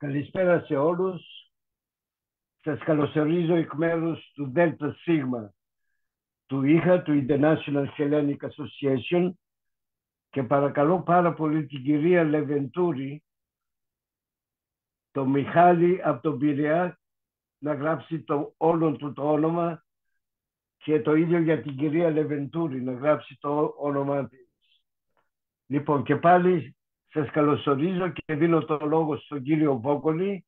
Καλησπέρα σε όλους. Σας καλωσορίζω εκ μέρους του Δέλτα Σίγμα, του ΙΧΑ, του International Hellenic Association και παρακαλώ πάρα πολύ την κυρία Λεβεντούρη, το Μιχάλη από τον Πειραιά, να γράψει το όλο του το όνομα και το ίδιο για την κυρία Λεβεντούρη να γράψει το όνομά της. Λοιπόν και πάλι σας καλωσορίζω και δίνω το λόγο στον κύριο Βόκολη.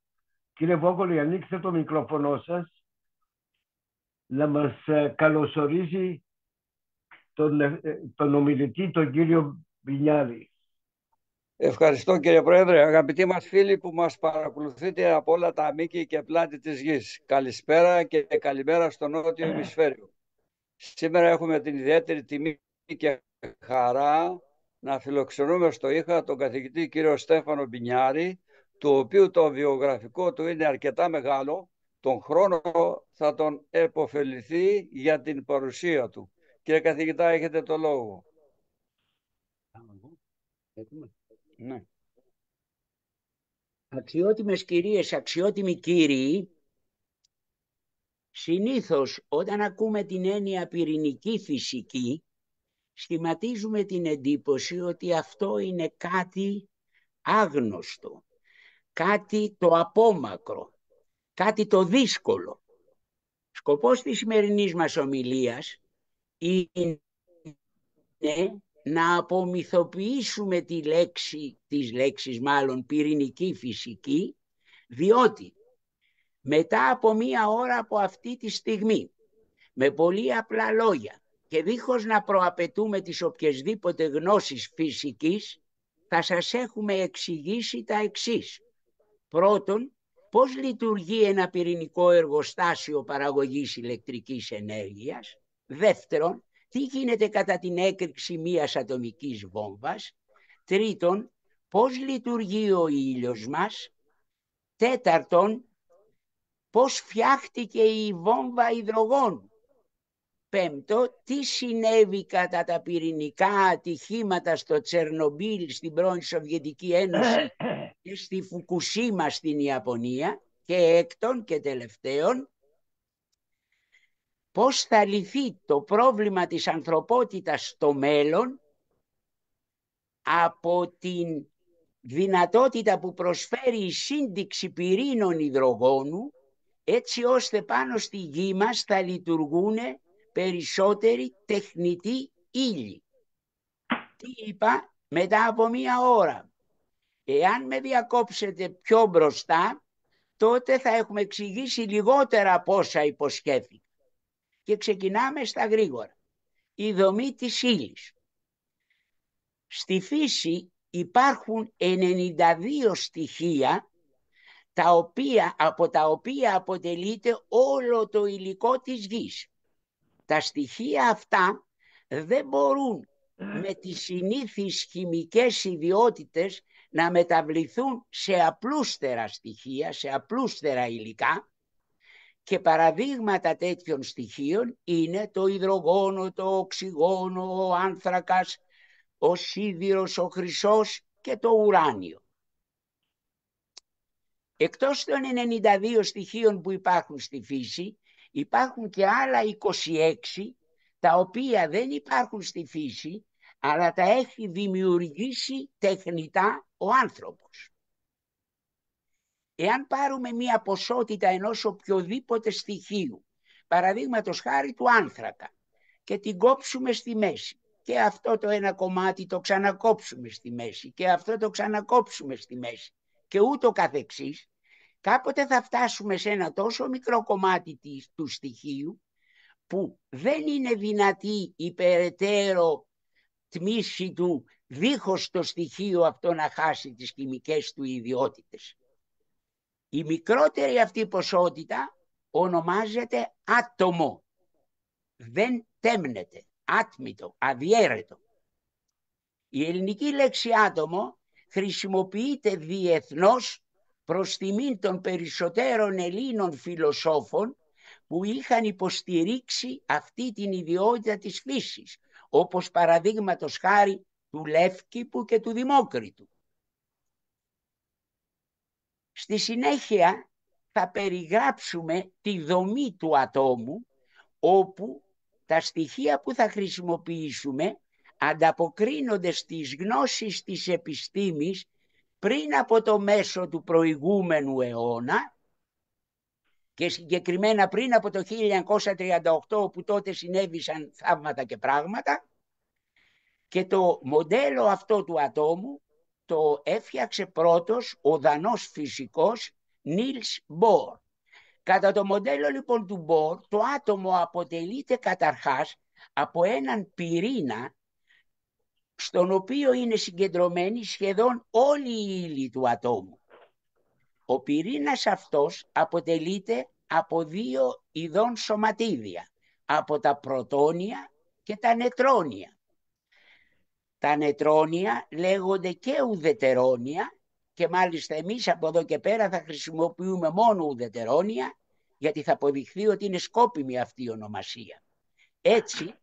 Κύριε Βόκολη, ανοίξτε το μικρόφωνο σας να μας ε, καλωσορίζει τον, ε, τον ομιλητή, τον κύριο Μπινιάδη. Ευχαριστώ κύριε Πρόεδρε. Αγαπητοί μας φίλοι που μας παρακολουθείτε από όλα τα μήκη και πλάτη της γης. Καλησπέρα και καλημέρα στο νότιο ημισφαίριο. Σήμερα έχουμε την ιδιαίτερη τιμή και χαρά να φιλοξενούμε στο ΙΧΑ τον καθηγητή κύριο Στέφανο Μπινιάρη, του οποίου το βιογραφικό του είναι αρκετά μεγάλο, τον χρόνο θα τον επωφεληθεί για την παρουσία του. Κύριε καθηγητά, έχετε το λόγο. Ναι. Αξιότιμες κυρίες, αξιότιμοι κύριοι, συνήθως όταν ακούμε την έννοια πυρηνική φυσική, σχηματίζουμε την εντύπωση ότι αυτό είναι κάτι άγνωστο, κάτι το απόμακρο, κάτι το δύσκολο. Σκοπός της σημερινής μας ομιλίας είναι να απομυθοποιήσουμε τη λέξη, τις λέξεις μάλλον πυρηνική φυσική, διότι μετά από μία ώρα από αυτή τη στιγμή, με πολύ απλά λόγια, και δίχως να προαπαιτούμε τις οποιασδήποτε γνώσεις φυσικής, θα σας έχουμε εξηγήσει τα εξής. Πρώτον, πώς λειτουργεί ένα πυρηνικό εργοστάσιο παραγωγής ηλεκτρικής ενέργειας. Δεύτερον, τι γίνεται κατά την έκρηξη μίας ατομικής βόμβας. Τρίτον, πώς λειτουργεί ο ήλιος μας. Τέταρτον, πώς φτιάχτηκε η βόμβα υδρογόνου Πέμπτο, τι συνέβη κατά τα πυρηνικά ατυχήματα στο Τσερνομπίλ στην πρώην Σοβιετική Ένωση και στη Φουκουσίμα στην Ιαπωνία. Και έκτον και τελευταίον, πώς θα λυθεί το πρόβλημα της ανθρωπότητας στο μέλλον από την δυνατότητα που προσφέρει η σύνδεξη πυρήνων υδρογόνου έτσι ώστε πάνω στη γη μας θα λειτουργούν περισσότερη τεχνητή ύλη. Τι είπα μετά από μία ώρα. Εάν με διακόψετε πιο μπροστά, τότε θα έχουμε εξηγήσει λιγότερα από όσα υποσχέθηκα. Και ξεκινάμε στα γρήγορα. Η δομή της ύλης. Στη φύση υπάρχουν 92 στοιχεία τα οποία, από τα οποία αποτελείται όλο το υλικό της γης. Τα στοιχεία αυτά δεν μπορούν ε. με τις συνήθεις χημικές ιδιότητες να μεταβληθούν σε απλούστερα στοιχεία, σε απλούστερα υλικά και παραδείγματα τέτοιων στοιχείων είναι το υδρογόνο, το οξυγόνο, ο άνθρακας, ο σίδηρος, ο χρυσός και το ουράνιο. Εκτός των 92 στοιχείων που υπάρχουν στη φύση, Υπάρχουν και άλλα 26 τα οποία δεν υπάρχουν στη φύση αλλά τα έχει δημιουργήσει τεχνητά ο άνθρωπος. Εάν πάρουμε μία ποσότητα ενός οποιοδήποτε στοιχείου, παραδείγματος χάρη του άνθρακα, και την κόψουμε στη μέση, και αυτό το ένα κομμάτι το ξανακόψουμε στη μέση, και αυτό το ξανακόψουμε στη μέση, και ούτω καθεξής, κάποτε θα φτάσουμε σε ένα τόσο μικρό κομμάτι της, του στοιχείου που δεν είναι δυνατή η περαιτέρω τμήση του δίχως το στοιχείο αυτό να χάσει τις χημικές του ιδιότητες. Η μικρότερη αυτή ποσότητα ονομάζεται άτομο. Δεν τέμνεται, άτμητο, αδιέρετο. Η ελληνική λέξη άτομο χρησιμοποιείται διεθνώς προς τιμήν των περισσότερων Ελλήνων φιλοσόφων που είχαν υποστηρίξει αυτή την ιδιότητα της φύσης, όπως παραδείγματος χάρη του Λεύκηπου και του Δημόκριτου. Στη συνέχεια θα περιγράψουμε τη δομή του ατόμου, όπου τα στοιχεία που θα χρησιμοποιήσουμε ανταποκρίνονται στις γνώσεις της επιστήμης πριν από το μέσο του προηγούμενου αιώνα και συγκεκριμένα πριν από το 1938 που τότε συνέβησαν θαύματα και πράγματα και το μοντέλο αυτό του ατόμου το έφτιαξε πρώτος ο δανός φυσικός Νίλς Μπορ. Κατά το μοντέλο λοιπόν του Μπορ το άτομο αποτελείται καταρχάς από έναν πυρήνα στον οποίο είναι συγκεντρωμένη σχεδόν όλη η ύλη του ατόμου. Ο πυρήνας αυτός αποτελείται από δύο ειδών σωματίδια, από τα πρωτόνια και τα νετρόνια. Τα νετρόνια λέγονται και ουδετερόνια και μάλιστα εμείς από εδώ και πέρα θα χρησιμοποιούμε μόνο ουδετερόνια γιατί θα αποδειχθεί ότι είναι σκόπιμη αυτή η ονομασία. Έτσι,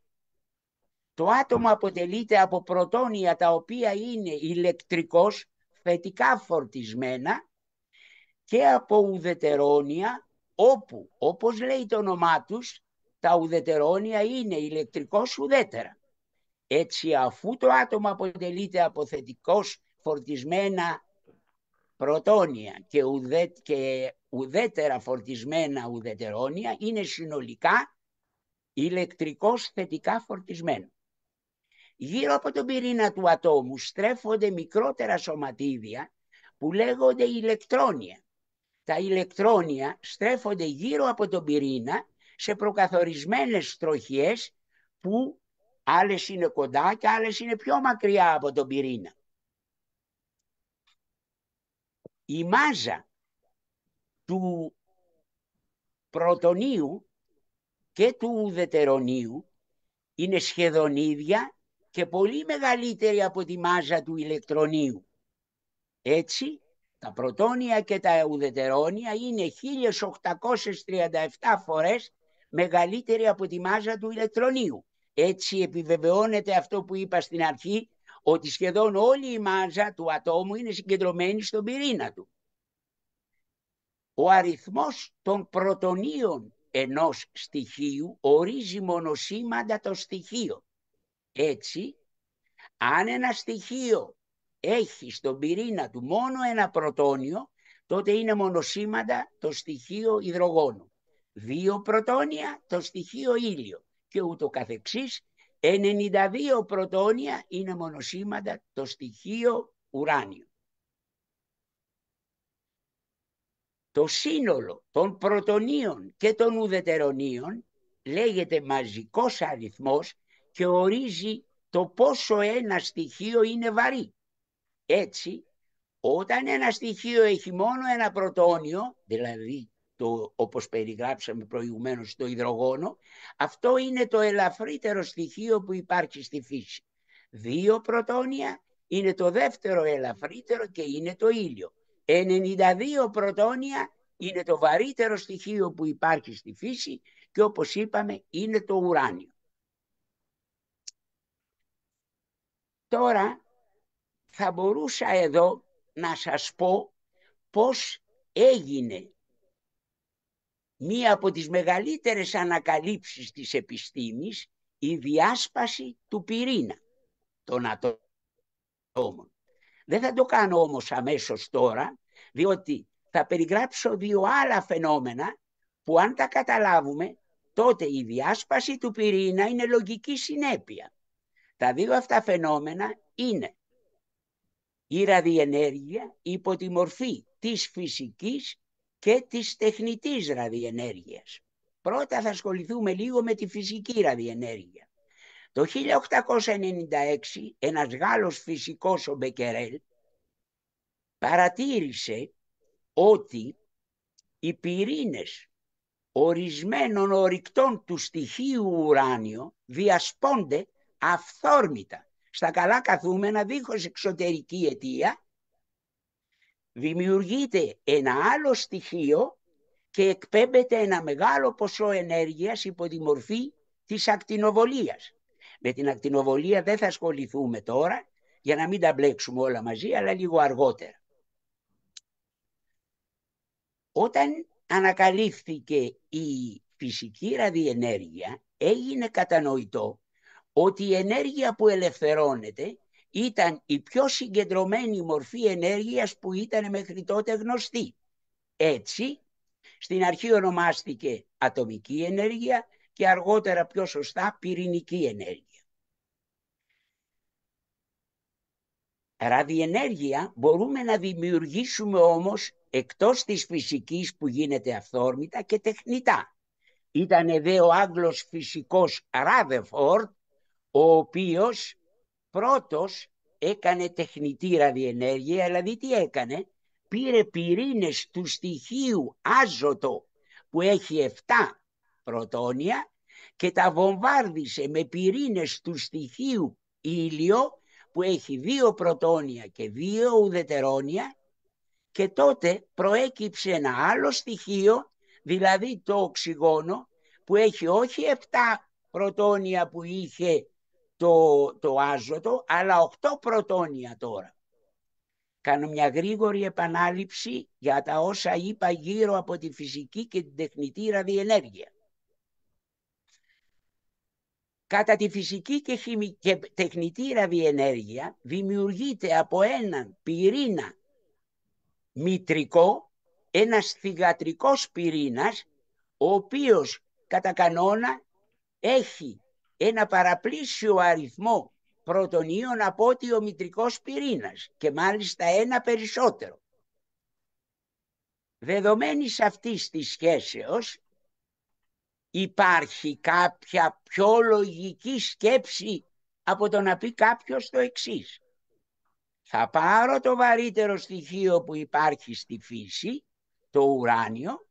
το άτομο αποτελείται από πρωτόνια τα οποία είναι ηλεκτρικώς θετικά φορτισμένα και από ουδετερόνια όπου, όπως λέει το όνομά τους, τα ουδετερόνια είναι ηλεκτρικώς ουδέτερα. Έτσι αφού το άτομο αποτελείται από θετικώς φορτισμένα πρωτόνια και, και ουδέτερα φορτισμένα ουδετερόνια είναι συνολικά ηλεκτρικώς θετικά φορτισμένο. Γύρω από τον πυρήνα του ατόμου στρέφονται μικρότερα σωματίδια που λέγονται ηλεκτρόνια. Τα ηλεκτρόνια στρέφονται γύρω από τον πυρήνα σε προκαθορισμένες τροχιές που άλλες είναι κοντά και άλλες είναι πιο μακριά από τον πυρήνα. Η μάζα του πρωτονίου και του ουδετερονίου είναι σχεδόν ίδια και πολύ μεγαλύτερη από τη μάζα του ηλεκτρονίου. Έτσι, τα πρωτόνια και τα ουδετερόνια είναι 1837 φορές μεγαλύτερη από τη μάζα του ηλεκτρονίου. Έτσι επιβεβαιώνεται αυτό που είπα στην αρχή, ότι σχεδόν όλη η μάζα του ατόμου είναι συγκεντρωμένη στον πυρήνα του. Ο αριθμός των πρωτονίων ενός στοιχείου ορίζει μονοσήμαντα το στοιχείο. Έτσι, αν ένα στοιχείο έχει στον πυρήνα του μόνο ένα πρωτόνιο, τότε είναι μονοσήμαντα το στοιχείο υδρογόνου. Δύο πρωτόνια το στοιχείο ήλιο και ούτω καθεξής. 92 πρωτόνια είναι μονοσήμαντα το στοιχείο ουράνιο. Το σύνολο των πρωτονίων και των ουδετερονίων λέγεται μαζικός αριθμός και ορίζει το πόσο ένα στοιχείο είναι βαρύ. Έτσι, όταν ένα στοιχείο έχει μόνο ένα πρωτόνιο, δηλαδή το, όπως περιγράψαμε προηγουμένως το υδρογόνο, αυτό είναι το ελαφρύτερο στοιχείο που υπάρχει στη φύση. Δύο πρωτόνια είναι το δεύτερο ελαφρύτερο και είναι το ήλιο. 92 πρωτόνια είναι το βαρύτερο στοιχείο που υπάρχει στη φύση και όπως είπαμε είναι το ουράνιο. Τώρα θα μπορούσα εδώ να σας πω πώς έγινε μία από τις μεγαλύτερες ανακαλύψεις της επιστήμης η διάσπαση του πυρήνα των ατόμων. Δεν θα το κάνω όμως αμέσως τώρα, διότι θα περιγράψω δύο άλλα φαινόμενα που αν τα καταλάβουμε, τότε η διάσπαση του πυρήνα είναι λογική συνέπεια. Τα δύο αυτά φαινόμενα είναι η ραδιενέργεια υπό τη μορφή της φυσικής και της τεχνητής ραδιενέργειας. Πρώτα θα ασχοληθούμε λίγο με τη φυσική ραδιενέργεια. Το 1896 ένας Γάλλος φυσικός ο Μπεκερέλ παρατήρησε ότι οι πυρήνες ορισμένων ορυκτών του στοιχείου ουράνιο διασπώνται αυθόρμητα στα καλά καθούμενα δίχως εξωτερική αιτία, δημιουργείται ένα άλλο στοιχείο και εκπέμπεται ένα μεγάλο ποσό ενέργειας υπό τη μορφή της ακτινοβολίας. Με την ακτινοβολία δεν θα ασχοληθούμε τώρα, για να μην τα μπλέξουμε όλα μαζί, αλλά λίγο αργότερα. Όταν ανακαλύφθηκε η φυσική ραδιενέργεια, έγινε κατανοητό ότι η ενέργεια που ελευθερώνεται ήταν η πιο συγκεντρωμένη μορφή ενέργειας που ήταν μέχρι τότε γνωστή. Έτσι, στην αρχή ονομάστηκε ατομική ενέργεια και αργότερα πιο σωστά πυρηνική ενέργεια. Ραδιενέργεια μπορούμε να δημιουργήσουμε όμως εκτός της φυσικής που γίνεται αυθόρμητα και τεχνητά. Ήταν δε ο Άγγλος φυσικός Ράδεφορτ ο οποίος πρώτος έκανε τεχνητή ραδιενέργεια, δηλαδή τι έκανε, πήρε πυρήνες του στοιχείου άζωτο που έχει 7 πρωτόνια και τα βομβάρδισε με πυρήνες του στοιχείου ήλιο που έχει 2 πρωτόνια και 2 ουδετερόνια και τότε προέκυψε ένα άλλο στοιχείο, δηλαδή το οξυγόνο που έχει όχι 7 πρωτόνια που είχε το, το άζωτο, αλλά 8 πρωτόνια τώρα. Κάνω μια γρήγορη επανάληψη για τα όσα είπα γύρω από τη φυσική και την τεχνητή ραδιενέργεια. Κατά τη φυσική και, χημική, και τεχνητή ραδιενέργεια δημιουργείται από έναν πυρήνα μητρικό, ένας θυγατρικός πυρήνας, ο οποίος κατά κανόνα έχει ένα παραπλήσιο αριθμό πρωτονίων από ότι ο μητρικός πυρήνας και μάλιστα ένα περισσότερο. Δεδομένης αυτής της σχέσεως υπάρχει κάποια πιο λογική σκέψη από το να πει κάποιος το εξής. Θα πάρω το βαρύτερο στοιχείο που υπάρχει στη φύση, το ουράνιο,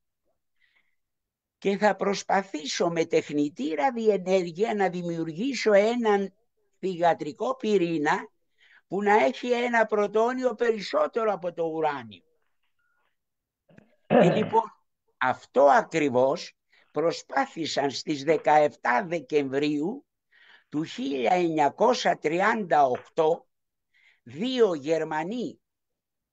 και θα προσπαθήσω με τεχνητή ραδιενέργεια να δημιουργήσω έναν πηγατρικό πυρήνα που να έχει ένα πρωτόνιο περισσότερο από το ουράνιο. Και ε, ε. λοιπόν, αυτό ακριβώς προσπάθησαν στις 17 Δεκεμβρίου του 1938 δύο Γερμανοί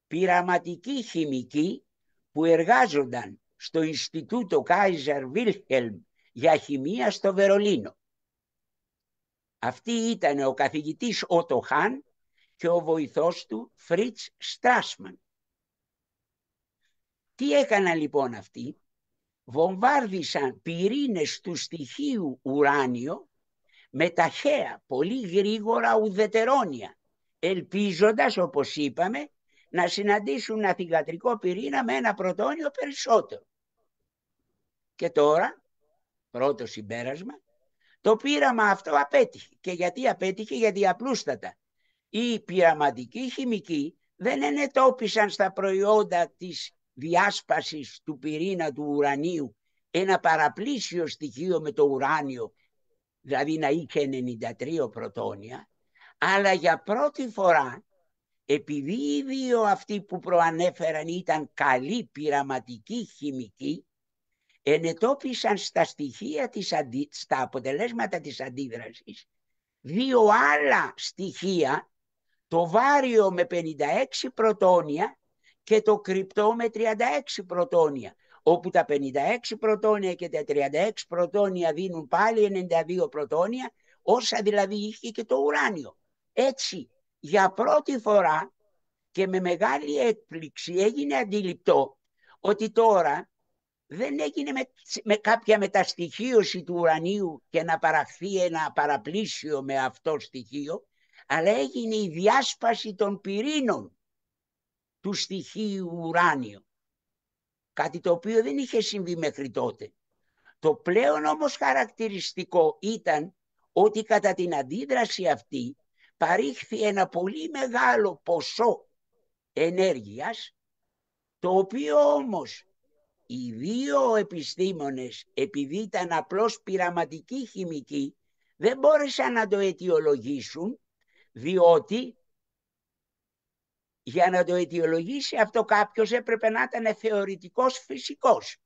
πειραματικοί χημικοί που εργάζονταν στο Ινστιτούτο Κάιζαρ Βίλχελμ για χημεία στο Βερολίνο. Αυτή ήταν ο καθηγητής Ότο Χάν και ο βοηθός του Φρίτς Στράσμαν. Τι έκαναν λοιπόν αυτοί. Βομβάρδισαν πυρήνες του στοιχείου ουράνιο με ταχαία, πολύ γρήγορα ουδετερόνια, ελπίζοντας, όπως είπαμε, να συναντήσουν ένα θυγατρικό πυρήνα με ένα πρωτόνιο περισσότερο. Και τώρα, πρώτο συμπέρασμα, το πείραμα αυτό απέτυχε. Και γιατί απέτυχε, γιατί απλούστατα. Οι πειραματικοί χημικοί δεν ενετόπισαν στα προϊόντα της διάσπασης του πυρήνα του ουρανίου ένα παραπλήσιο στοιχείο με το ουράνιο, δηλαδή να είχε 93 πρωτόνια, αλλά για πρώτη φορά επειδή οι δύο αυτοί που προανέφεραν ήταν καλοί πειραματικοί χημικοί, ενετόπισαν στα στοιχεία της αντι... στα αποτελέσματα της αντίδρασης δύο άλλα στοιχεία, το βάριο με 56 πρωτόνια και το κρυπτό με 36 πρωτόνια, όπου τα 56 πρωτόνια και τα 36 πρωτόνια δίνουν πάλι 92 πρωτόνια, όσα δηλαδή είχε και το ουράνιο. Έτσι για πρώτη φορά και με μεγάλη έκπληξη έγινε αντιληπτό ότι τώρα δεν έγινε με, με κάποια μεταστοιχείωση του ουρανίου και να παραχθεί ένα παραπλήσιο με αυτό στοιχείο, αλλά έγινε η διάσπαση των πυρήνων του στοιχείου ουράνιο. Κάτι το οποίο δεν είχε συμβεί μέχρι τότε. Το πλέον όμως χαρακτηριστικό ήταν ότι κατά την αντίδραση αυτή παρήχθη ένα πολύ μεγάλο ποσό ενέργειας, το οποίο όμως οι δύο επιστήμονες, επειδή ήταν απλώς πειραματικοί χημικοί, δεν μπόρεσαν να το αιτιολογήσουν, διότι για να το αιτιολογήσει αυτό κάποιος έπρεπε να ήταν θεωρητικός φυσικός.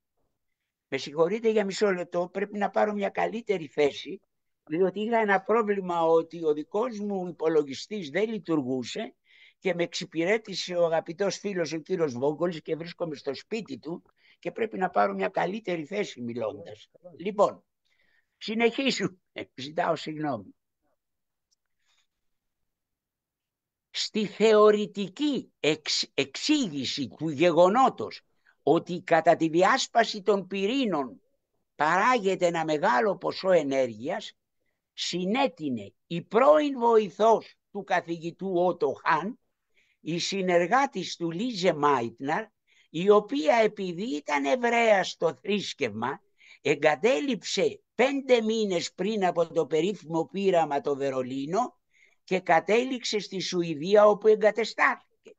Με συγχωρείτε για μισό λεπτό, πρέπει να πάρω μια καλύτερη θέση, διότι είχα ένα πρόβλημα ότι ο δικός μου υπολογιστής δεν λειτουργούσε και με εξυπηρέτησε ο αγαπητός φίλος ο κύριος Βόγκολης και βρίσκομαι στο σπίτι του και πρέπει να πάρω μια καλύτερη θέση μιλώντας. Λοιπόν, συνεχίζουμε. Ζητάω συγγνώμη. Στη θεωρητική εξήγηση του γεγονότος ότι κατά τη διάσπαση των πυρήνων παράγεται ένα μεγάλο ποσό ενέργειας, συνέτεινε η πρώην βοηθός του καθηγητού Ότο Χάν, η συνεργάτης του Λίζε Μάιτναρ, η οποία επειδή ήταν Εβραία στο θρήσκευμα, εγκατέλειψε πέντε μήνες πριν από το περίφημο πείραμα το Βερολίνο και κατέληξε στη Σουηδία όπου εγκατεστάθηκε.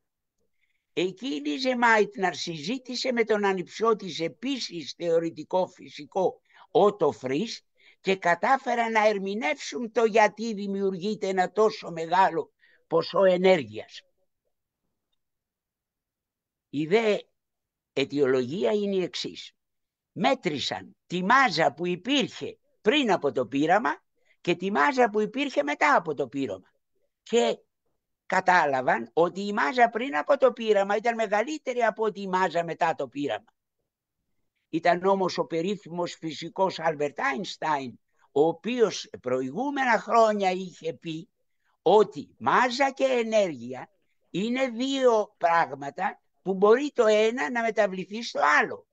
Εκεί η Λίζε Μάιτναρ συζήτησε με τον ανιψιό της επίσης θεωρητικό φυσικό Ότο Φρίστ και κατάφεραν να ερμηνεύσουν το γιατί δημιουργείται ένα τόσο μεγάλο ποσό ενέργειας. Η δε αιτιολογία είναι η εξής. Μέτρησαν τη μάζα που υπήρχε πριν από το πείραμα και τη μάζα που υπήρχε μετά από το πείραμα. Και κατάλαβαν ότι η μάζα πριν από το πείραμα ήταν μεγαλύτερη από ότι η μάζα μετά το πείραμα. Ήταν όμως ο περίφημος φυσικός Αλβερτ Άινστάιν, ο οποίος προηγούμενα χρόνια είχε πει ότι μάζα και ενέργεια είναι δύο πράγματα που μπορεί το ένα να μεταβληθεί στο άλλο.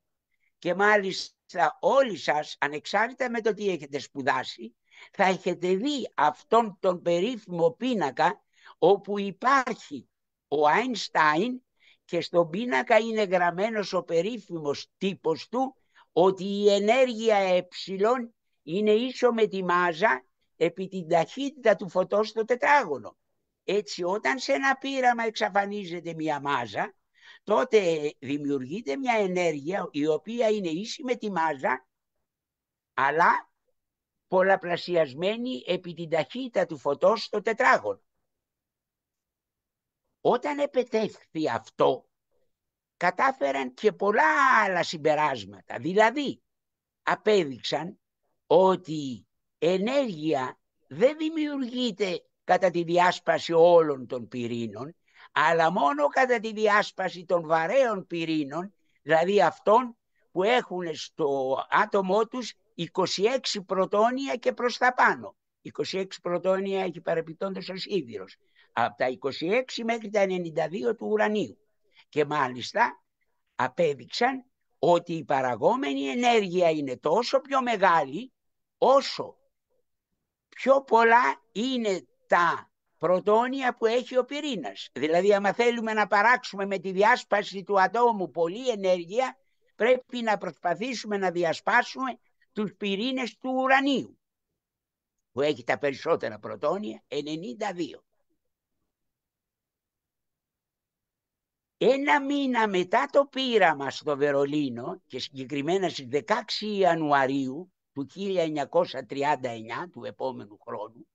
Και μάλιστα όλοι σας, ανεξάρτητα με το τι έχετε σπουδάσει, θα έχετε δει αυτόν τον περίφημο πίνακα όπου υπάρχει ο Άινστάιν και στον πίνακα είναι γραμμένος ο περίφημος τύπος του ότι η ενέργεια ε είναι ίσο με τη μάζα επί την ταχύτητα του φωτός στο τετράγωνο. Έτσι όταν σε ένα πείραμα εξαφανίζεται μια μάζα, τότε δημιουργείται μια ενέργεια η οποία είναι ίση με τη μάζα, αλλά πολλαπλασιασμένη επί την ταχύτητα του φωτός στο τετράγωνο. Όταν επετέχθη αυτό, κατάφεραν και πολλά άλλα συμπεράσματα. Δηλαδή, απέδειξαν ότι ενέργεια δεν δημιουργείται κατά τη διάσπαση όλων των πυρήνων, αλλά μόνο κατά τη διάσπαση των βαρέων πυρήνων, δηλαδή αυτών που έχουν στο άτομό τους 26 πρωτόνια και προς τα πάνω. 26 πρωτόνια έχει παρεπιπτόντως ο σίδηρος από τα 26 μέχρι τα 92 του ουρανίου. Και μάλιστα απέδειξαν ότι η παραγόμενη ενέργεια είναι τόσο πιο μεγάλη όσο πιο πολλά είναι τα πρωτόνια που έχει ο πυρήνας. Δηλαδή, άμα θέλουμε να παράξουμε με τη διάσπαση του ατόμου πολλή ενέργεια, πρέπει να προσπαθήσουμε να διασπάσουμε τους πυρήνες του ουρανίου, που έχει τα περισσότερα πρωτόνια, 92. Ένα μήνα μετά το πείραμα στο Βερολίνο και συγκεκριμένα στις 16 Ιανουαρίου του 1939 του επόμενου χρόνου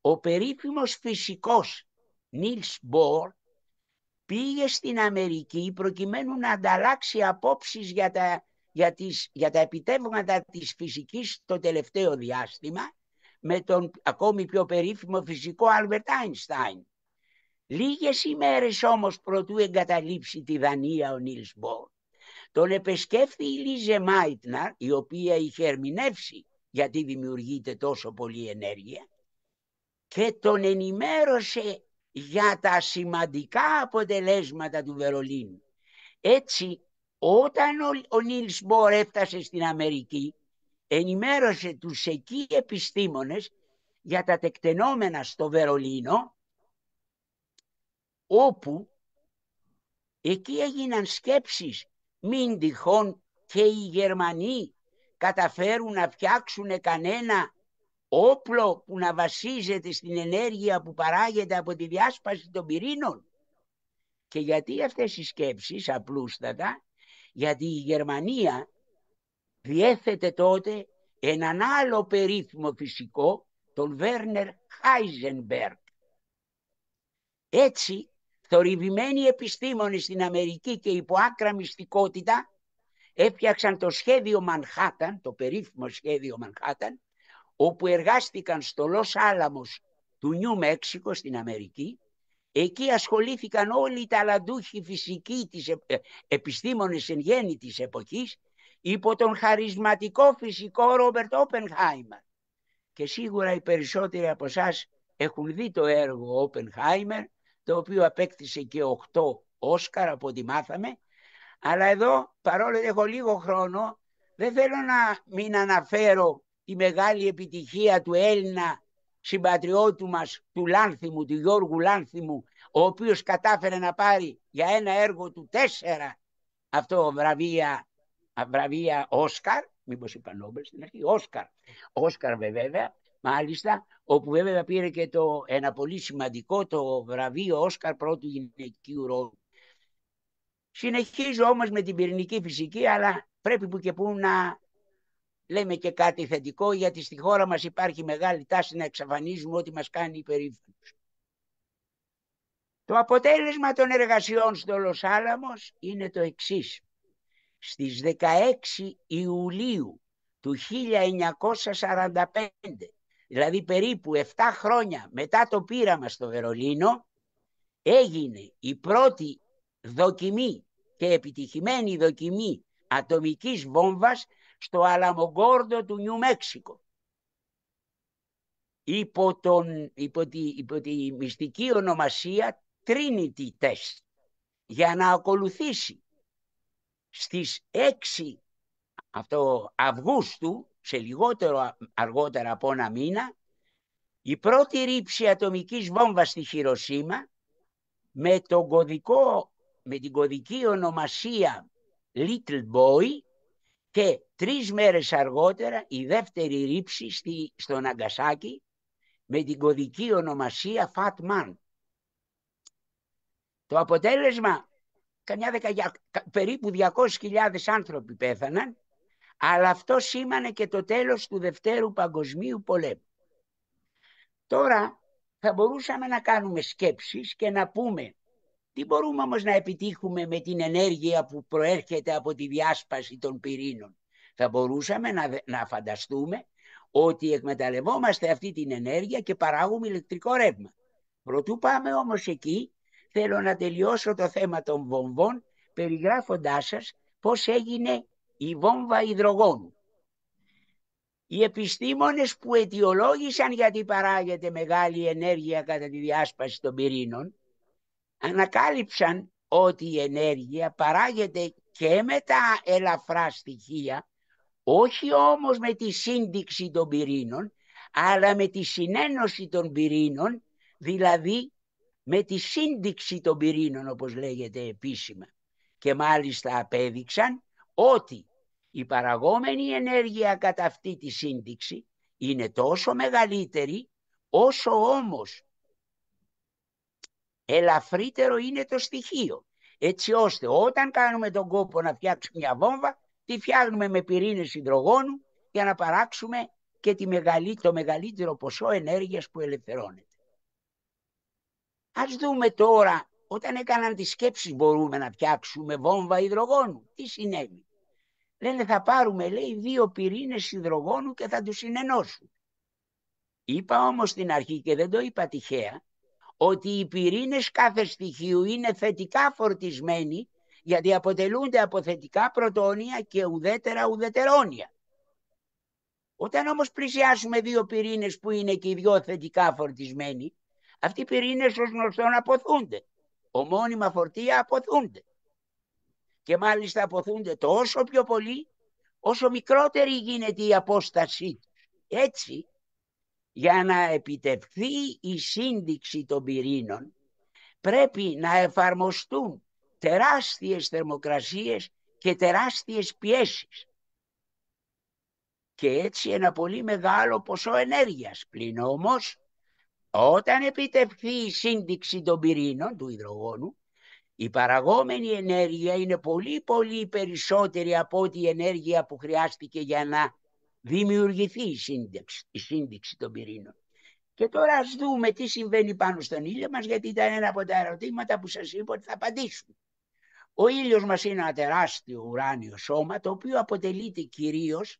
ο περίφημος φυσικός Νίλς Μπορ πήγε στην Αμερική προκειμένου να ανταλλάξει απόψεις για τα, για, τις, για τα επιτεύγματα της φυσικής το τελευταίο διάστημα με τον ακόμη πιο περίφημο φυσικό Άλβερτ Άινστάιν Λίγες ημέρες όμως προτού εγκαταλείψει τη Δανία ο Νίλς Μπορ, τον επεσκέφθη η Λίζε Μάιτναρ, η οποία είχε ερμηνεύσει γιατί δημιουργείται τόσο πολλή ενέργεια, και τον ενημέρωσε για τα σημαντικά αποτελέσματα του Βερολίνου. Έτσι, όταν ο, ο Μπορ έφτασε στην Αμερική, ενημέρωσε τους εκεί επιστήμονες για τα τεκτενόμενα στο Βερολίνο όπου εκεί έγιναν σκέψεις μην τυχόν και οι Γερμανοί καταφέρουν να φτιάξουν κανένα όπλο που να βασίζεται στην ενέργεια που παράγεται από τη διάσπαση των πυρήνων. Και γιατί αυτές οι σκέψεις απλούστατα, γιατί η Γερμανία διέθετε τότε έναν άλλο περίφημο φυσικό, τον Βέρνερ Heisenberg Έτσι θορυβημένοι επιστήμονες στην Αμερική και υπό άκρα μυστικότητα έφτιαξαν το σχέδιο Μανχάταν, το περίφημο σχέδιο Μανχάταν, όπου εργάστηκαν στο Λος Άλαμος του Νιού Μέξικο στην Αμερική. Εκεί ασχολήθηκαν όλοι οι ταλαντούχοι φυσικοί της, ε, επιστήμονες εν γέννη της εποχής υπό τον χαρισματικό φυσικό Ρόμπερτ Όπενχάιμερ. Και σίγουρα οι περισσότεροι από εσάς έχουν δει το έργο Όπενχάιμερ το οποίο απέκτησε και 8 Όσκαρ από ό,τι μάθαμε. Αλλά εδώ, παρόλο ότι έχω λίγο χρόνο, δεν θέλω να μην αναφέρω τη μεγάλη επιτυχία του Έλληνα συμπατριώτου μας, του Λάνθιμου, του Γιώργου Λάνθιμου, ο οποίος κατάφερε να πάρει για ένα έργο του τέσσερα αυτό βραβεία, βραβεία Όσκαρ, μήπως είπα Νόμπελ στην αρχή, Όσκαρ. Όσκαρ βέβαια, μάλιστα, όπου βέβαια πήρε και το, ένα πολύ σημαντικό το βραβείο Όσκαρ πρώτου γυναικείου ρόλου. Συνεχίζω όμως με την πυρηνική φυσική, αλλά πρέπει που και που να λέμε και κάτι θετικό, γιατί στη χώρα μας υπάρχει μεγάλη τάση να εξαφανίζουμε ό,τι μας κάνει υπερήφανος. Το αποτέλεσμα των εργασιών στο Λος Άλαμος είναι το εξής. Στις 16 Ιουλίου του 1945 δηλαδή περίπου 7 χρόνια μετά το πείραμα στο Βερολίνο, έγινε η πρώτη δοκιμή και επιτυχημένη δοκιμή ατομικής βόμβας στο Αλαμογκόρντο του Νιου Μέξικο. Υπό, υπό, τη, μυστική ονομασία Trinity Test για να ακολουθήσει στις 6 Αυγούστου σε λιγότερο αργότερα από ένα μήνα, η πρώτη ρήψη ατομικής βόμβας στη Χειροσύμα με, τον κωδικό, με την κωδική ονομασία Little Boy και τρεις μέρες αργότερα η δεύτερη ρήψη στη, στο Ναγκασάκι με την κωδική ονομασία Fat Man. Το αποτέλεσμα, καμιά περίπου 200.000 άνθρωποι πέθαναν αλλά αυτό σήμανε και το τέλος του Δευτέρου Παγκοσμίου Πολέμου. Τώρα θα μπορούσαμε να κάνουμε σκέψεις και να πούμε τι μπορούμε όμως να επιτύχουμε με την ενέργεια που προέρχεται από τη διάσπαση των πυρήνων. Θα μπορούσαμε να, να φανταστούμε ότι εκμεταλλευόμαστε αυτή την ενέργεια και παράγουμε ηλεκτρικό ρεύμα. Προτού πάμε όμως εκεί, θέλω να τελειώσω το θέμα των βομβών περιγράφοντάς σας πώς έγινε η βόμβα υδρογόνου. Οι επιστήμονες που αιτιολόγησαν γιατί παράγεται μεγάλη ενέργεια κατά τη διάσπαση των πυρήνων, ανακάλυψαν ότι η ενέργεια παράγεται και με τα ελαφρά στοιχεία, όχι όμως με τη σύνδεξη των πυρήνων, αλλά με τη συνένωση των πυρήνων, δηλαδή με τη σύνδεξη των πυρήνων όπως λέγεται επίσημα. Και μάλιστα απέδειξαν ότι η παραγόμενη ενέργεια κατά αυτή τη σύνδεξη είναι τόσο μεγαλύτερη όσο όμως ελαφρύτερο είναι το στοιχείο. Έτσι ώστε όταν κάνουμε τον κόπο να φτιάξουμε μια βόμβα, τη φτιάχνουμε με πυρήνες υδρογόνου για να παράξουμε και τη το μεγαλύτερο ποσό ενέργειας που ελευθερώνεται. Ας δούμε τώρα όταν έκαναν τη σκέψη μπορούμε να φτιάξουμε βόμβα υδρογόνου. Τι συνέβη. Λένε θα πάρουμε λέει δύο πυρήνες υδρογόνου και θα τους συνενώσουν. Είπα όμως στην αρχή και δεν το είπα τυχαία ότι οι πυρήνες κάθε στοιχείου είναι θετικά φορτισμένοι γιατί αποτελούνται από θετικά πρωτόνια και ουδέτερα ουδετερόνια. Όταν όμως πλησιάσουμε δύο πυρήνες που είναι και οι δυο θετικά φορτισμένοι, αυτοί οι πυρήνες ως γνωστόν αποθούνται ομώνυμα φορτία αποθούνται. Και μάλιστα αποθούνται τόσο πιο πολύ, όσο μικρότερη γίνεται η απόστασή Έτσι, για να επιτευχθεί η σύνδεξη των πυρήνων, πρέπει να εφαρμοστούν τεράστιες θερμοκρασίες και τεράστιες πιέσεις. Και έτσι ένα πολύ μεγάλο ποσό ενέργειας. Πλην όμως όταν επιτευχθεί η σύνδεξη των πυρήνων του υδρογόνου, η παραγόμενη ενέργεια είναι πολύ πολύ περισσότερη από ό,τι η ενέργεια που χρειάστηκε για να δημιουργηθεί η σύνδεξη, η των πυρήνων. Και τώρα ας δούμε τι συμβαίνει πάνω στον ήλιο μας, γιατί ήταν ένα από τα ερωτήματα που σας είπα ότι θα απαντήσουμε. Ο ήλιος μας είναι ένα τεράστιο ουράνιο σώμα, το οποίο αποτελείται κυρίως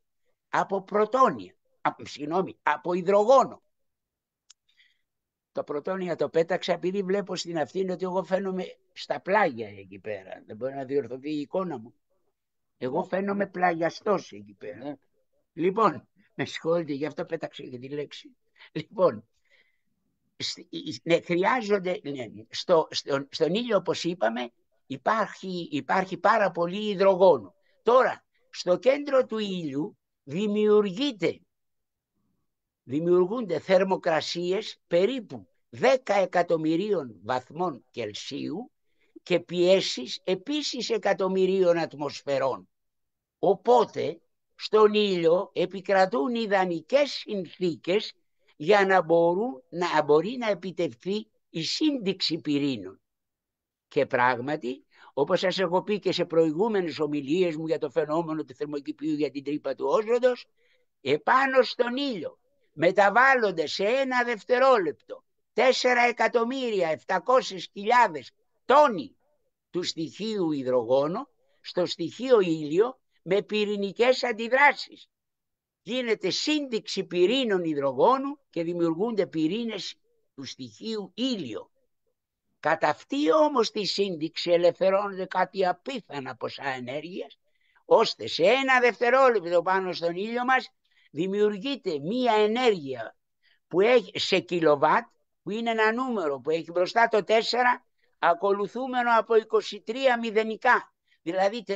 από πρωτόνια, από υδρογόνο. Το πρωτόνια το πέταξα επειδή βλέπω στην αυτήν ότι εγώ φαίνομαι στα πλάγια εκεί πέρα. Δεν μπορεί να διορθωθεί η εικόνα μου. Εγώ ναι. φαίνομαι πλαγιαστός εκεί πέρα. Ναι. Λοιπόν, με συγχωρείτε, γι' αυτό πέταξα και τη λέξη. Λοιπόν, ναι, χρειάζονται, στο, στον, στον ήλιο όπως είπαμε υπάρχει, υπάρχει πάρα πολύ υδρογόνο. Τώρα, στο κέντρο του ήλιου δημιουργείται δημιουργούνται θερμοκρασίες περίπου 10 εκατομμυρίων βαθμών Κελσίου και πιέσεις επίσης εκατομμυρίων ατμοσφαιρών. Οπότε στον ήλιο επικρατούν ιδανικές συνθήκες για να, μπορούν, να μπορεί να επιτευχθεί η σύνδεξη πυρήνων. Και πράγματι, όπως σας έχω πει και σε προηγούμενες ομιλίες μου για το φαινόμενο του θερμοκηπίου για την τρύπα του όζοντος, επάνω στον ήλιο μεταβάλλονται σε ένα δευτερόλεπτο 4 εκατομμύρια 700.000 τόνοι του στοιχείου υδρογόνο στο στοιχείο ήλιο με πυρηνικές αντιδράσεις. Γίνεται σύνδεξη πυρήνων υδρογόνου και δημιουργούνται πυρήνες του στοιχείου ήλιο. Κατά αυτή όμως τη σύνδεξη ελευθερώνονται κάτι απίθανα ποσά ενέργειας, ώστε σε ένα δευτερόλεπτο πάνω στον ήλιο μας δημιουργείται μία ενέργεια που έχει σε κιλοβάτ, που είναι ένα νούμερο που έχει μπροστά το 4, ακολουθούμενο από 23 μηδενικά, δηλαδή 406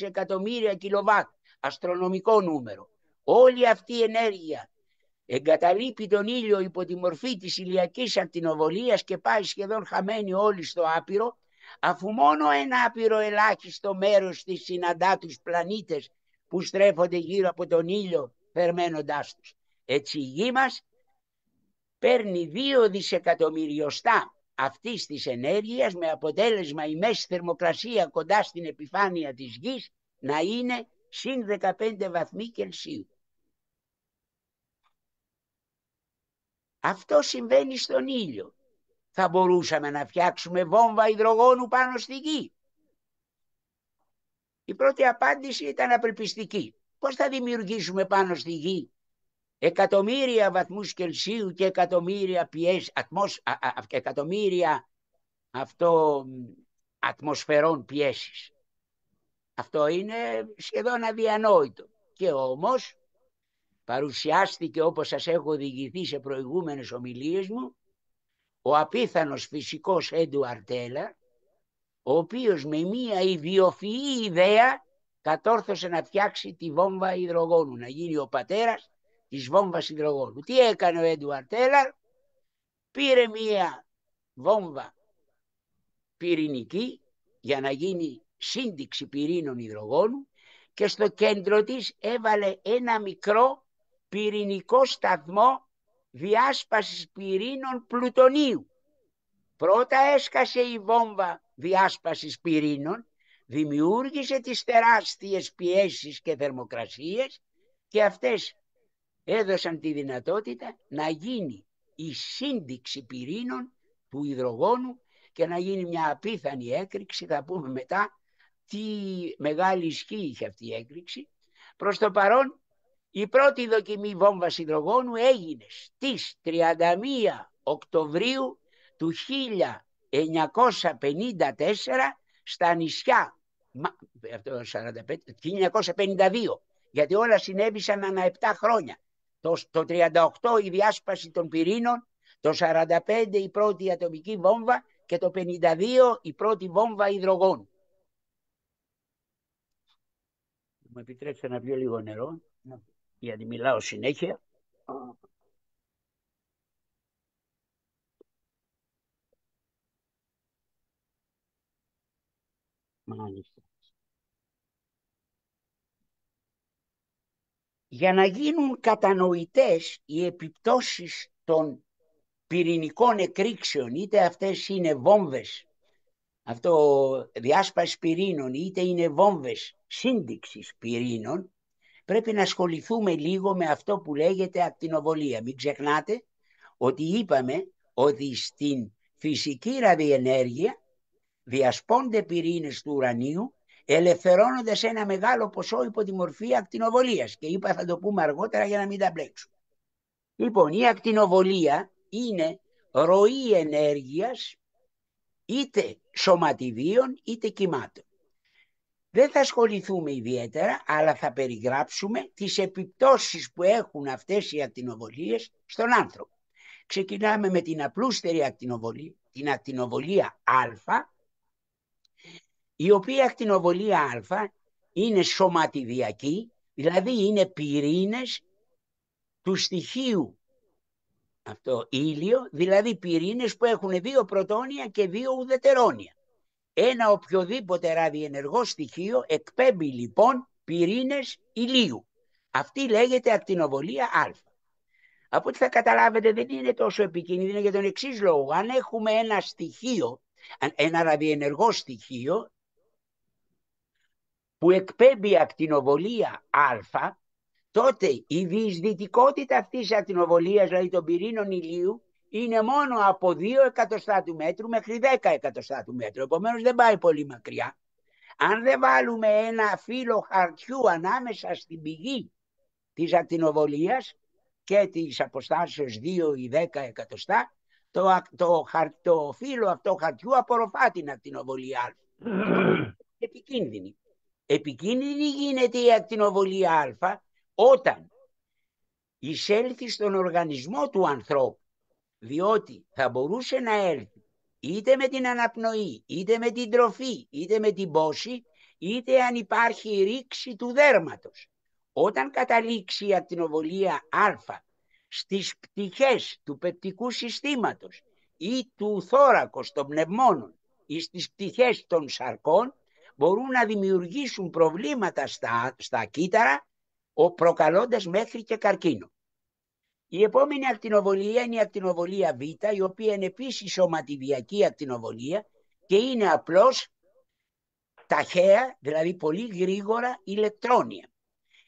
εκατομμύρια κιλοβάτ, αστρονομικό νούμερο. Όλη αυτή η ενέργεια εγκαταλείπει τον ήλιο υπό τη μορφή της ηλιακής ακτινοβολίας και πάει σχεδόν χαμένη όλη στο άπειρο, αφού μόνο ένα άπειρο ελάχιστο μέρος της συναντά τους πλανήτες που στρέφονται γύρω από τον ήλιο θερμένοντάς τους. Έτσι η γη μας παίρνει δύο δισεκατομμυριοστά αυτής της ενέργειας με αποτέλεσμα η μέση θερμοκρασία κοντά στην επιφάνεια της γης να είναι συν 15 βαθμοί Κελσίου. Αυτό συμβαίνει στον ήλιο. Θα μπορούσαμε να φτιάξουμε βόμβα υδρογόνου πάνω στη γη η πρώτη απάντηση ήταν απελπιστική. Πώς θα δημιουργήσουμε πάνω στη γη εκατομμύρια βαθμούς Κελσίου και εκατομμύρια πιές, ατμόσ, α, εκατομμύρια αυτό, ατμοσφαιρών πιέσεις. Αυτό είναι σχεδόν αδιανόητο. Και όμως παρουσιάστηκε όπως σας έχω διηγηθεί σε προηγούμενες ομιλίες μου ο απίθανος φυσικός Έντου Αρτέλα ο οποίος με μία ιδιοφυή ιδέα κατόρθωσε να φτιάξει τη βόμβα υδρογόνου, να γίνει ο πατέρας της βόμβας υδρογόνου. Τι έκανε ο Έντουαρ Τέλαρ, πήρε μία βόμβα πυρηνική για να γίνει σύνδεξη πυρήνων υδρογόνου και στο κέντρο της έβαλε ένα μικρό πυρηνικό σταθμό διάσπασης πυρήνων πλουτονίου. Πρώτα έσκασε η βόμβα διάσπασης πυρήνων δημιούργησε τις τεράστιες πιέσεις και θερμοκρασίες και αυτές έδωσαν τη δυνατότητα να γίνει η σύνδεξη πυρήνων του υδρογόνου και να γίνει μια απίθανη έκρηξη, θα πούμε μετά τι μεγάλη ισχύ είχε αυτή η έκρηξη. Προς το παρόν η πρώτη δοκιμή βόμβας υδρογόνου έγινε στις 31 Οκτωβρίου του 954 στα νησιά, το 1952, γιατί όλα συνέβησαν ανά 7 χρόνια. Το, το 38 η διάσπαση των πυρήνων, το 45 η πρώτη ατομική βόμβα και το 52 η πρώτη βόμβα υδρογόνου. Μου επιτρέψτε να πιω λίγο νερό, γιατί μιλάω συνέχεια. Για να γίνουν κατανοητές οι επιπτώσεις των πυρηνικών εκρήξεων, είτε αυτές είναι βόμβες, αυτό διάσπαση πυρήνων, είτε είναι βόμβες σύνδεξης πυρήνων, πρέπει να ασχοληθούμε λίγο με αυτό που λέγεται ακτινοβολία. Μην ξεχνάτε ότι είπαμε ότι στην φυσική ραδιενέργεια διασπώνται πυρήνες του ουρανίου ελευθερώνονται ένα μεγάλο ποσό υπό τη μορφή ακτινοβολίας και είπα θα το πούμε αργότερα για να μην τα μπλέξουμε. Λοιπόν, η ακτινοβολία είναι ροή ενέργειας είτε σωματιδίων είτε κυμάτων. Δεν θα ασχοληθούμε ιδιαίτερα, αλλά θα περιγράψουμε τις επιπτώσεις που έχουν αυτές οι ακτινοβολίες στον άνθρωπο. Ξεκινάμε με την απλούστερη ακτινοβολία, την ακτινοβολία α, η οποία ακτινοβολία α είναι σωματιδιακή, δηλαδή είναι πυρήνες του στοιχείου αυτό ήλιο, δηλαδή πυρήνες που έχουν δύο πρωτόνια και δύο ουδετερόνια. Ένα οποιοδήποτε ραδιενεργό στοιχείο εκπέμπει λοιπόν πυρήνες ηλίου. Αυτή λέγεται ακτινοβολία α. Από ό,τι θα καταλάβετε δεν είναι τόσο επικίνδυνο για τον εξής λόγο. Αν έχουμε ένα στοιχείο, ένα ραδιενεργό στοιχείο, που εκπέμπει ακτινοβολία α, τότε η διεισδυτικότητα αυτής της ακτινοβολίας, δηλαδή των πυρήνων ηλίου, είναι μόνο από 2 εκατοστά του μέτρου μέχρι 10 εκατοστά του μέτρου. Επομένως δεν πάει πολύ μακριά. Αν δεν βάλουμε ένα φύλλο χαρτιού ανάμεσα στην πηγή της ακτινοβολίας και της αποστάσεως 2 ή 10 εκατοστά, το, το, το φύλλο αυτό χαρτιού απορροφά την ακτινοβολία επικίνδυνη. Επικίνδυνη γίνεται η ακτινοβολία α όταν εισέλθει στον οργανισμό του ανθρώπου. Διότι θα μπορούσε να έρθει είτε με την αναπνοή, είτε με την τροφή, είτε με την πόση, είτε αν υπάρχει ρήξη του δέρματος. Όταν καταλήξει η ακτινοβολία α στις πτυχές του πεπτικού συστήματος ή του θώρακος των πνευμόνων ή στις πτυχές των σαρκών, μπορούν να δημιουργήσουν προβλήματα στα, στα κύτταρα προκαλώντας μέχρι και καρκίνο. Η επόμενη ακτινοβολία είναι η ακτινοβολία Β, η οποία είναι επίσης σωματιδιακή ακτινοβολία και είναι απλώς ταχαία, δηλαδή πολύ γρήγορα ηλεκτρόνια.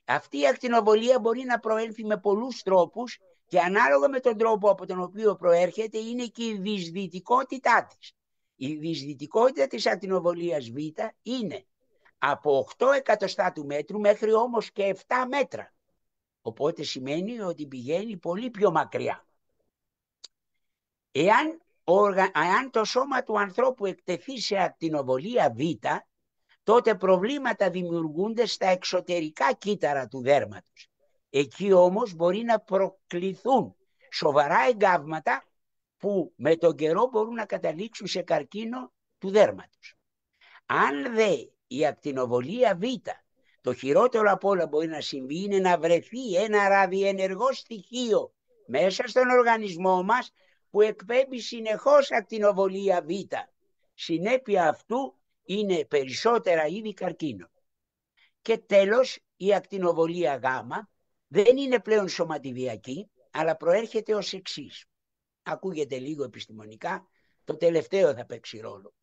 Αυτή η ακτινοβολία μπορεί να προέλθει με πολλούς τρόπους και ανάλογα με τον τρόπο από τον οποίο προέρχεται είναι και η δυσδυτικότητά της. Η δυσδυτικότητα της ακτινοβολίας Β είναι από 8 εκατοστά του μέτρου μέχρι όμως και 7 μέτρα. Οπότε σημαίνει ότι πηγαίνει πολύ πιο μακριά. Εάν, οργα... εάν το σώμα του ανθρώπου εκτεθεί σε ακτινοβολία Β, τότε προβλήματα δημιουργούνται στα εξωτερικά κύτταρα του δέρματος. Εκεί όμως μπορεί να προκληθούν σοβαρά εγκάβματα που με τον καιρό μπορούν να καταλήξουν σε καρκίνο του δέρματος. Αν δε η ακτινοβολία Β, το χειρότερο από όλα μπορεί να συμβεί είναι να βρεθεί ένα ραδιενεργό στοιχείο μέσα στον οργανισμό μας που εκπέμπει συνεχώς ακτινοβολία Β. Συνέπεια αυτού είναι περισσότερα ήδη καρκίνο. Και τέλος η ακτινοβολία Γ δεν είναι πλέον σωματιδιακή αλλά προέρχεται ως εξής ακούγεται λίγο επιστημονικά, το τελευταίο θα παίξει ρόλο.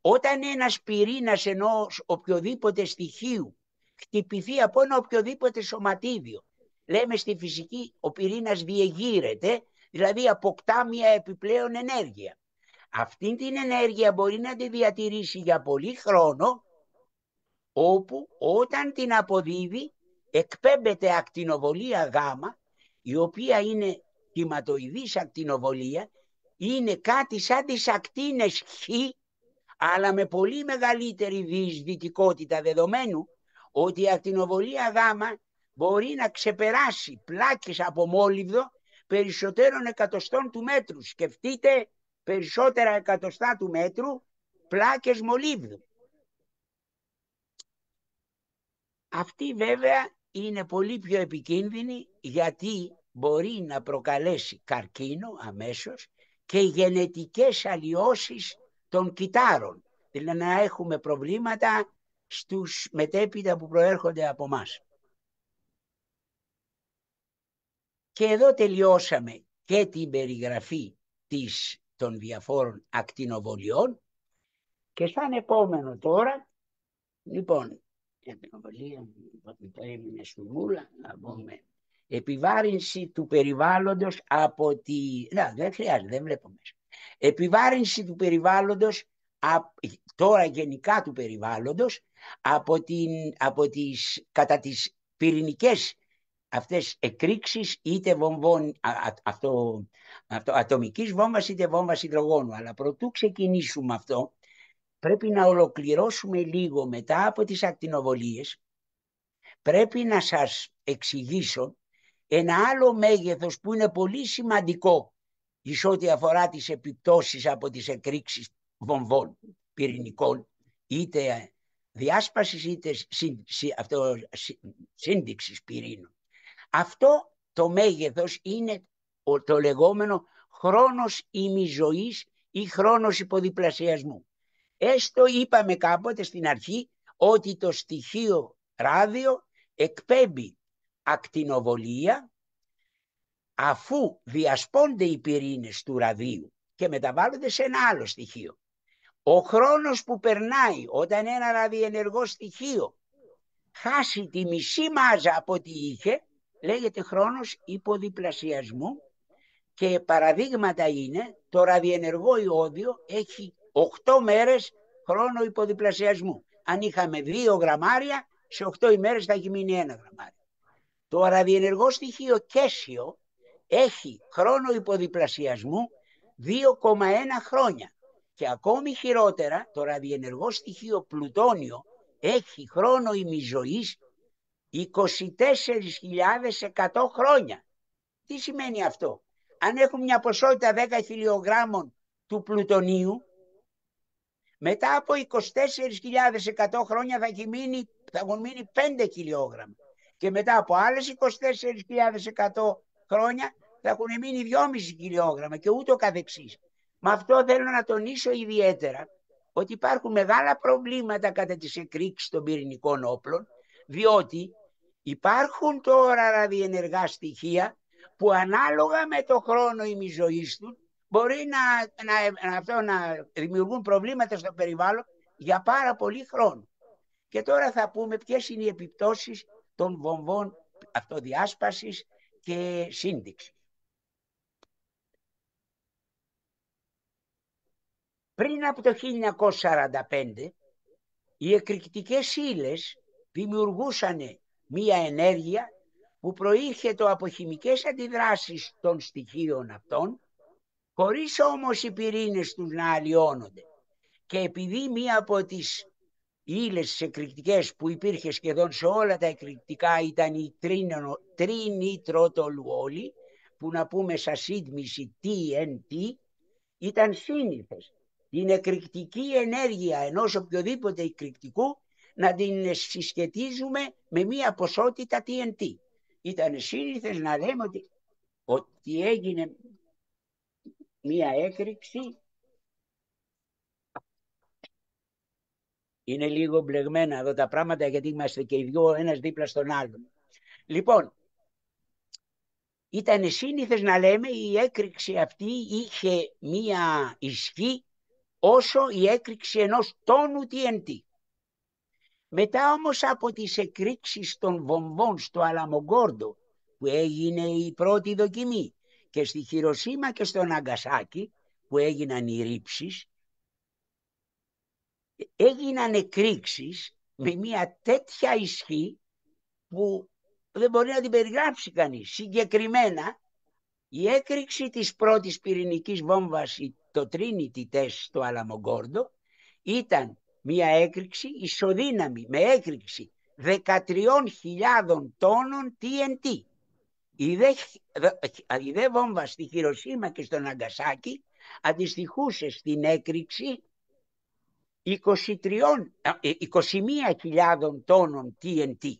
Όταν ένας πυρήνας ενός οποιοδήποτε στοιχείου χτυπηθεί από ένα οποιοδήποτε σωματίδιο, λέμε στη φυσική ο πυρήνας διεγείρεται, δηλαδή αποκτά μια επιπλέον ενέργεια. Αυτή την ενέργεια μπορεί να τη διατηρήσει για πολύ χρόνο, όπου όταν την αποδίδει εκπέμπεται ακτινοβολία γάμα, η οποία είναι κυματοειδής ακτινοβολία είναι κάτι σαν τις ακτίνες χ, αλλά με πολύ μεγαλύτερη διεισδυτικότητα δεδομένου ότι η ακτινοβολία γ μπορεί να ξεπεράσει πλάκες από μόλιβδο περισσότερων εκατοστών του μέτρου. Σκεφτείτε περισσότερα εκατοστά του μέτρου πλάκες μολύβδου. Αυτή βέβαια είναι πολύ πιο επικίνδυνη γιατί μπορεί να προκαλέσει καρκίνο αμέσως και οι γενετικές αλλοιώσεις των κυτάρων. Δηλαδή να έχουμε προβλήματα στους μετέπειτα που προέρχονται από μας. Και εδώ τελειώσαμε και την περιγραφή της, των διαφόρων ακτινοβολιών και σαν επόμενο τώρα, λοιπόν, η ακτινοβολία, έμεινε στη μούλα, να πούμε Επιβάρυνση του περιβάλλοντος από τη... Να, δεν χρειάζεται, δεν βλέπω μέσα. Επιβάρυνση του περιβάλλοντος, τώρα γενικά του περιβάλλοντος, από, την, από τις, κατά τις πυρηνικές αυτές εκρήξεις είτε βομβών, αυτό, αυτό, ατομικής βόμβας είτε βόμβας υδρογόνου. Αλλά προτού ξεκινήσουμε αυτό, πρέπει να ολοκληρώσουμε λίγο μετά από τις ακτινοβολίες. Πρέπει να σας εξηγήσω ένα άλλο μέγεθος που είναι πολύ σημαντικό εις ό,τι αφορά τις επιπτώσεις από τις εκρήξεις βομβών πυρηνικών, είτε διάσπασης είτε αυτό, σύνδεξης πυρήνων. Αυτό το μέγεθος είναι το λεγόμενο χρόνος ημιζωής ή χρόνος υποδιπλασιασμού. Έστω είπαμε κάποτε στην αρχή ότι το στοιχείο ράδιο εκπέμπει ακτινοβολία αφού διασπώνται οι πυρήνες του ραδίου και μεταβάλλονται σε ένα άλλο στοιχείο. Ο χρόνος που περνάει όταν ένα ραδιενεργό στοιχείο χάσει τη μισή μάζα από ό,τι είχε, λέγεται χρόνος υποδιπλασιασμού και παραδείγματα είναι το ραδιενεργό ιόδιο έχει 8 μέρες χρόνο υποδιπλασιασμού. Αν είχαμε 2 γραμμάρια, σε 8 ημέρες θα έχει μείνει 1 γραμμάριο. Το ραδιενεργό στοιχείο κέσιο έχει χρόνο υποδιπλασιασμού 2,1 χρόνια. Και ακόμη χειρότερα, το ραδιενεργό στοιχείο πλουτόνιο έχει χρόνο ημιζωής 24.100 χρόνια. Τι σημαίνει αυτό. Αν έχουμε μια ποσότητα 10 χιλιογράμμων του πλουτονίου, μετά από 24.100 χρόνια θα έχουν μείνει 5 χιλιόγραμμα και μετά από άλλες 24.100 χρόνια θα έχουν μείνει 2,5 κιλιόγραμμα και ούτω καθεξής. Με αυτό θέλω να τονίσω ιδιαίτερα ότι υπάρχουν μεγάλα προβλήματα κατά τις εκρήξεις των πυρηνικών όπλων, διότι υπάρχουν τώρα ραδιενεργά στοιχεία που ανάλογα με το χρόνο ημιζωής τους μπορεί να, να, αυτό, να δημιουργούν προβλήματα στο περιβάλλον για πάρα πολύ χρόνο. Και τώρα θα πούμε ποιες είναι οι επιπτώσεις των βομβών αυτοδιάσπασης και σύνδεξη. Πριν από το 1945, οι εκρηκτικές ύλες δημιουργούσαν μία ενέργεια που το από χημικές αντιδράσεις των στοιχείων αυτών, χωρίς όμως οι πυρήνες τους να αλλοιώνονται. Και επειδή μία από τις οι ύλες εκρηκτικές που υπήρχε σχεδόν σε όλα τα εκρηκτικά ήταν η όλη, που να πούμε σαν σύντμηση TNT, ήταν συνηθε Την εκρηκτική ενέργεια ενο οποιοδήποτε εκρηκτικού να την συσχετίζουμε με μία ποσότητα TNT. Ήταν συνηθε να λέμε ότι έγινε μία έκρηξη είναι λίγο μπλεγμένα εδώ τα πράγματα γιατί είμαστε και οι δυο ένας δίπλα στον άλλον. Λοιπόν, ήταν σύνηθες να λέμε η έκρηξη αυτή είχε μία ισχύ όσο η έκρηξη ενός τόνου TNT. Μετά όμως από τις εκρήξεις των βομβών στο Αλαμογκόρντο που έγινε η πρώτη δοκιμή και στη Χειροσύμα και στο Ναγκασάκι που έγιναν οι ρήψεις έγιναν εκρήξεις με μια τέτοια ισχύ που δεν μπορεί να την περιγράψει κανείς. Συγκεκριμένα, η έκρηξη της πρώτης πυρηνικής βόμβας, το Trinity Test στο Αλαμογκόρντο, ήταν μια έκρηξη ισοδύναμη με έκρηξη 13.000 τόνων TNT. Η δε, η δε βόμβα στη Χειροσύμα και στο Ναγκασάκι αντιστοιχούσε στην έκρηξη 21.000 ε, ε, τόνων TNT.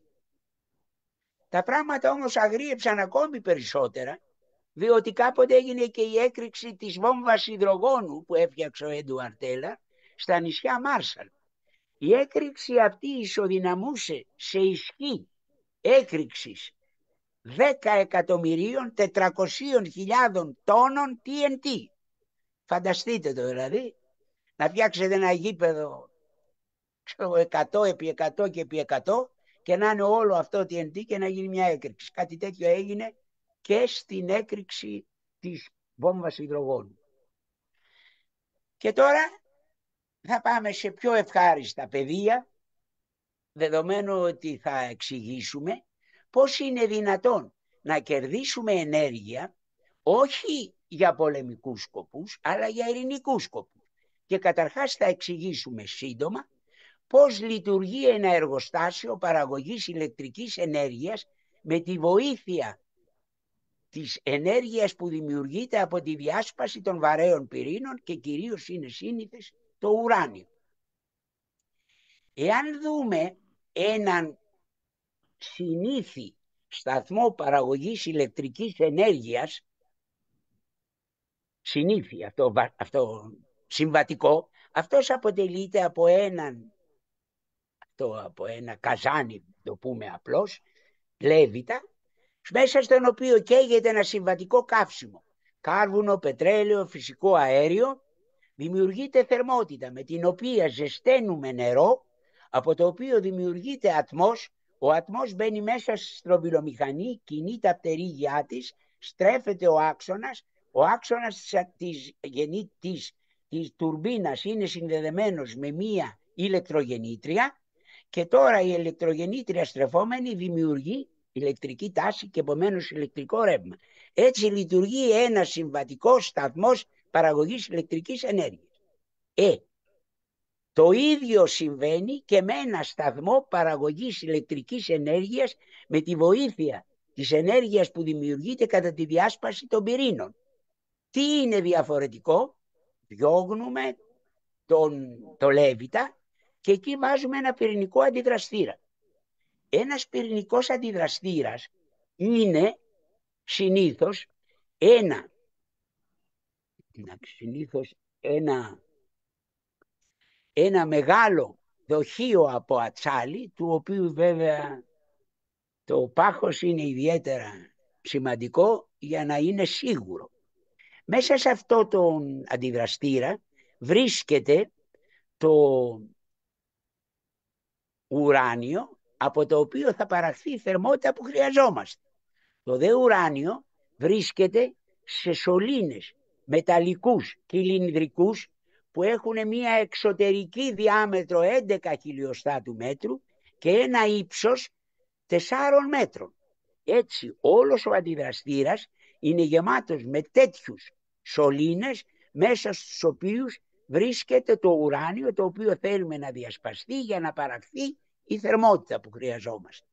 Τα πράγματα όμως αγρίεψαν ακόμη περισσότερα, διότι κάποτε έγινε και η έκρηξη της βόμβας υδρογόνου που έφτιαξε ο Εντουαρτέλα στα νησιά Μάρσαλ. Η έκρηξη αυτή ισοδυναμούσε σε ισχύ έκρηξης 10 εκατομμυρίων 400.000 τόνων TNT. Φανταστείτε το δηλαδή, να φτιάξετε ένα γήπεδο 100 επί 100 και επί 100 και να είναι όλο αυτό TNT και να γίνει μια έκρηξη. Κάτι τέτοιο έγινε και στην έκρηξη της βόμβας υδρογόνου. Και τώρα θα πάμε σε πιο ευχάριστα πεδία, δεδομένου ότι θα εξηγήσουμε πώς είναι δυνατόν να κερδίσουμε ενέργεια όχι για πολεμικούς σκοπούς, αλλά για ειρηνικούς σκοπούς και καταρχάς θα εξηγήσουμε σύντομα πώς λειτουργεί ένα εργοστάσιο παραγωγής ηλεκτρικής ενέργειας με τη βοήθεια της ενέργειας που δημιουργείται από τη διάσπαση των βαρέων πυρήνων και κυρίως είναι σύνηθες το ουράνιο. Εάν δούμε έναν συνήθι σταθμό παραγωγής ηλεκτρικής ενέργειας, συνήθι αυτό, αυτό συμβατικό, αυτός αποτελείται από έναν, το από ένα καζάνι, το πούμε απλώς, λέβητα, μέσα στον οποίο καίγεται ένα συμβατικό καύσιμο. Κάρβουνο, πετρέλαιο, φυσικό αέριο, δημιουργείται θερμότητα με την οποία ζεσταίνουμε νερό, από το οποίο δημιουργείται ατμός, ο ατμός μπαίνει μέσα στη στροβιλομηχανή, κινεί τα πτερίγια της, στρέφεται ο άξονας, ο άξονας της, της, της Της τουρμπίνας είναι συνδεδεμένος με μία ηλεκτρογεννήτρια και τώρα η ηλεκτρογεννήτρια στρεφόμενη δημιουργεί ηλεκτρική τάση και επομένως ηλεκτρικό ρεύμα. Έτσι λειτουργεί ένας συμβατικός σταθμός παραγωγής ηλεκτρικής ενέργειας. Ε, το ίδιο συμβαίνει και με ένα σταθμό παραγωγής ηλεκτρικής ενέργειας με τη βοήθεια της ενέργειας που δημιουργείται κατά τη διάσπαση των πυρήνων. Τι είναι διαφορετικό, διώγνουμε τον, το Λέβητα και εκεί βάζουμε ένα πυρηνικό αντιδραστήρα. Ένας πυρηνικός αντιδραστήρας είναι συνήθως ένα, συνήθως ένα, ένα μεγάλο δοχείο από ατσάλι, του οποίου βέβαια το πάχος είναι ιδιαίτερα σημαντικό για να είναι σίγουρο. Μέσα σε αυτό τον αντιδραστήρα βρίσκεται το ουράνιο από το οποίο θα παραχθεί η θερμότητα που χρειαζόμαστε. Το δε ουράνιο βρίσκεται σε σωλήνες μεταλλικούς κυλινδρικούς που έχουν μία εξωτερική διάμετρο 11 χιλιοστά του μέτρου και ένα ύψος 4 μέτρων. Έτσι όλος ο αντιδραστήρας είναι γεμάτος με τέτοιους σωλήνες μέσα στους οποίους βρίσκεται το ουράνιο το οποίο θέλουμε να διασπαστεί για να παραχθεί η θερμότητα που χρειαζόμαστε.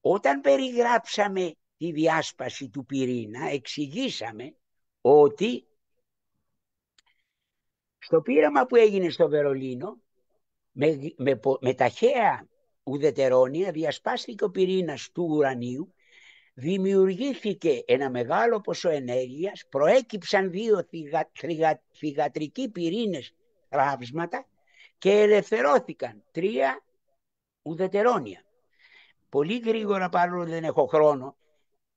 Όταν περιγράψαμε τη διάσπαση του πυρήνα εξηγήσαμε ότι στο πείραμα που έγινε στο Βερολίνο με, με, με ταχαία ουδετερόνια διασπάστηκε ο πυρήνας του ουρανίου δημιουργήθηκε ένα μεγάλο ποσό ενέργειας, προέκυψαν δύο θυγα, θυγατρικοί πυρήνες ράψματα και ελευθερώθηκαν τρία ουδετερόνια. Πολύ γρήγορα παρόλο δεν έχω χρόνο,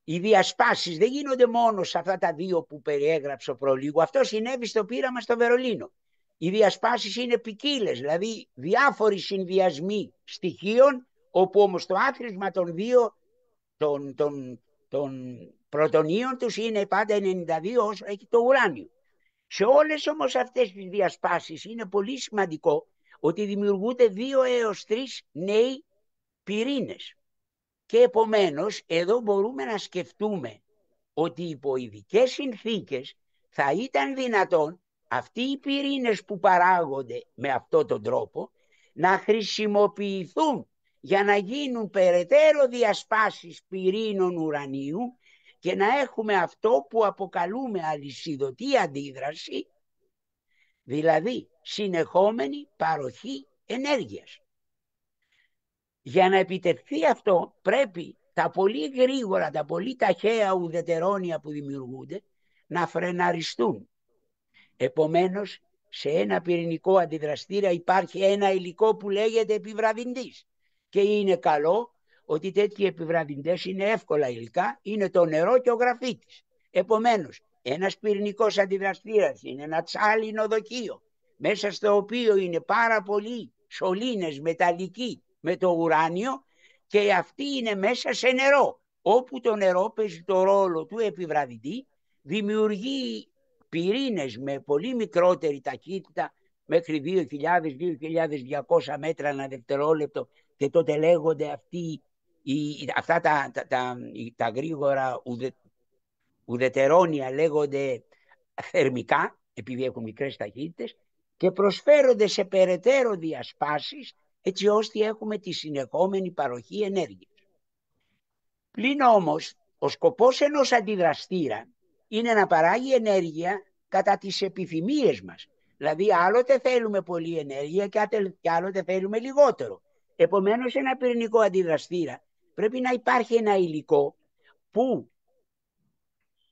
οι διασπάσεις δεν γίνονται μόνο σε αυτά τα δύο που περιέγραψα προλίγου. Αυτό συνέβη στο πείραμα στο Βερολίνο. Οι διασπάσεις είναι ποικίλες, δηλαδή διάφοροι συνδυασμοί στοιχείων, όπου όμως το άθροισμα των δύο των, των, των πρωτονίων τους είναι πάντα 92 όσο έχει το ουράνιο. Σε όλες όμως αυτές τις διασπάσεις είναι πολύ σημαντικό ότι δημιουργούνται δύο έως τρεις νέοι πυρήνες. Και επομένως εδώ μπορούμε να σκεφτούμε ότι υπό ειδικές συνθήκες θα ήταν δυνατόν αυτοί οι πυρήνες που παράγονται με αυτόν τον τρόπο να χρησιμοποιηθούν για να γίνουν περαιτέρω διασπάσεις πυρήνων ουρανίου και να έχουμε αυτό που αποκαλούμε αλυσιδωτή αντίδραση, δηλαδή συνεχόμενη παροχή ενέργειας. Για να επιτευχθεί αυτό πρέπει τα πολύ γρήγορα, τα πολύ ταχαία ουδετερόνια που δημιουργούνται να φρεναριστούν. Επομένως, σε ένα πυρηνικό αντιδραστήρα υπάρχει ένα υλικό που λέγεται επιβραδυντής και είναι καλό ότι τέτοιοι επιβραδιντές είναι εύκολα υλικά, είναι το νερό και ο γραφίτης. Επομένως, ένας πυρηνικός αντιδραστήρας είναι ένα τσάλινο δοκείο, μέσα στο οποίο είναι πάρα πολλοί σωλήνες μεταλλικοί με το ουράνιο και αυτή είναι μέσα σε νερό, όπου το νερό παίζει το ρόλο του επιβραδυντή, δημιουργεί πυρήνες με πολύ μικρότερη ταχύτητα, μέχρι 2.000-2.200 μέτρα ανα δευτερόλεπτο και τότε λέγονται αυτοί, οι, αυτά τα, τα, γρήγορα ουδε, ουδετερόνια λέγονται θερμικά, επειδή έχουν μικρές ταχύτητες, και προσφέρονται σε περαιτέρω διασπάσεις, έτσι ώστε έχουμε τη συνεχόμενη παροχή ενέργειας. Πλην όμως, ο σκοπός ενός αντιδραστήρα είναι να παράγει ενέργεια κατά τις επιθυμίες μας. Δηλαδή άλλοτε θέλουμε πολλή ενέργεια και άλλοτε θέλουμε λιγότερο. Επομένως ένα πυρηνικό αντιδραστήρα πρέπει να υπάρχει ένα υλικό που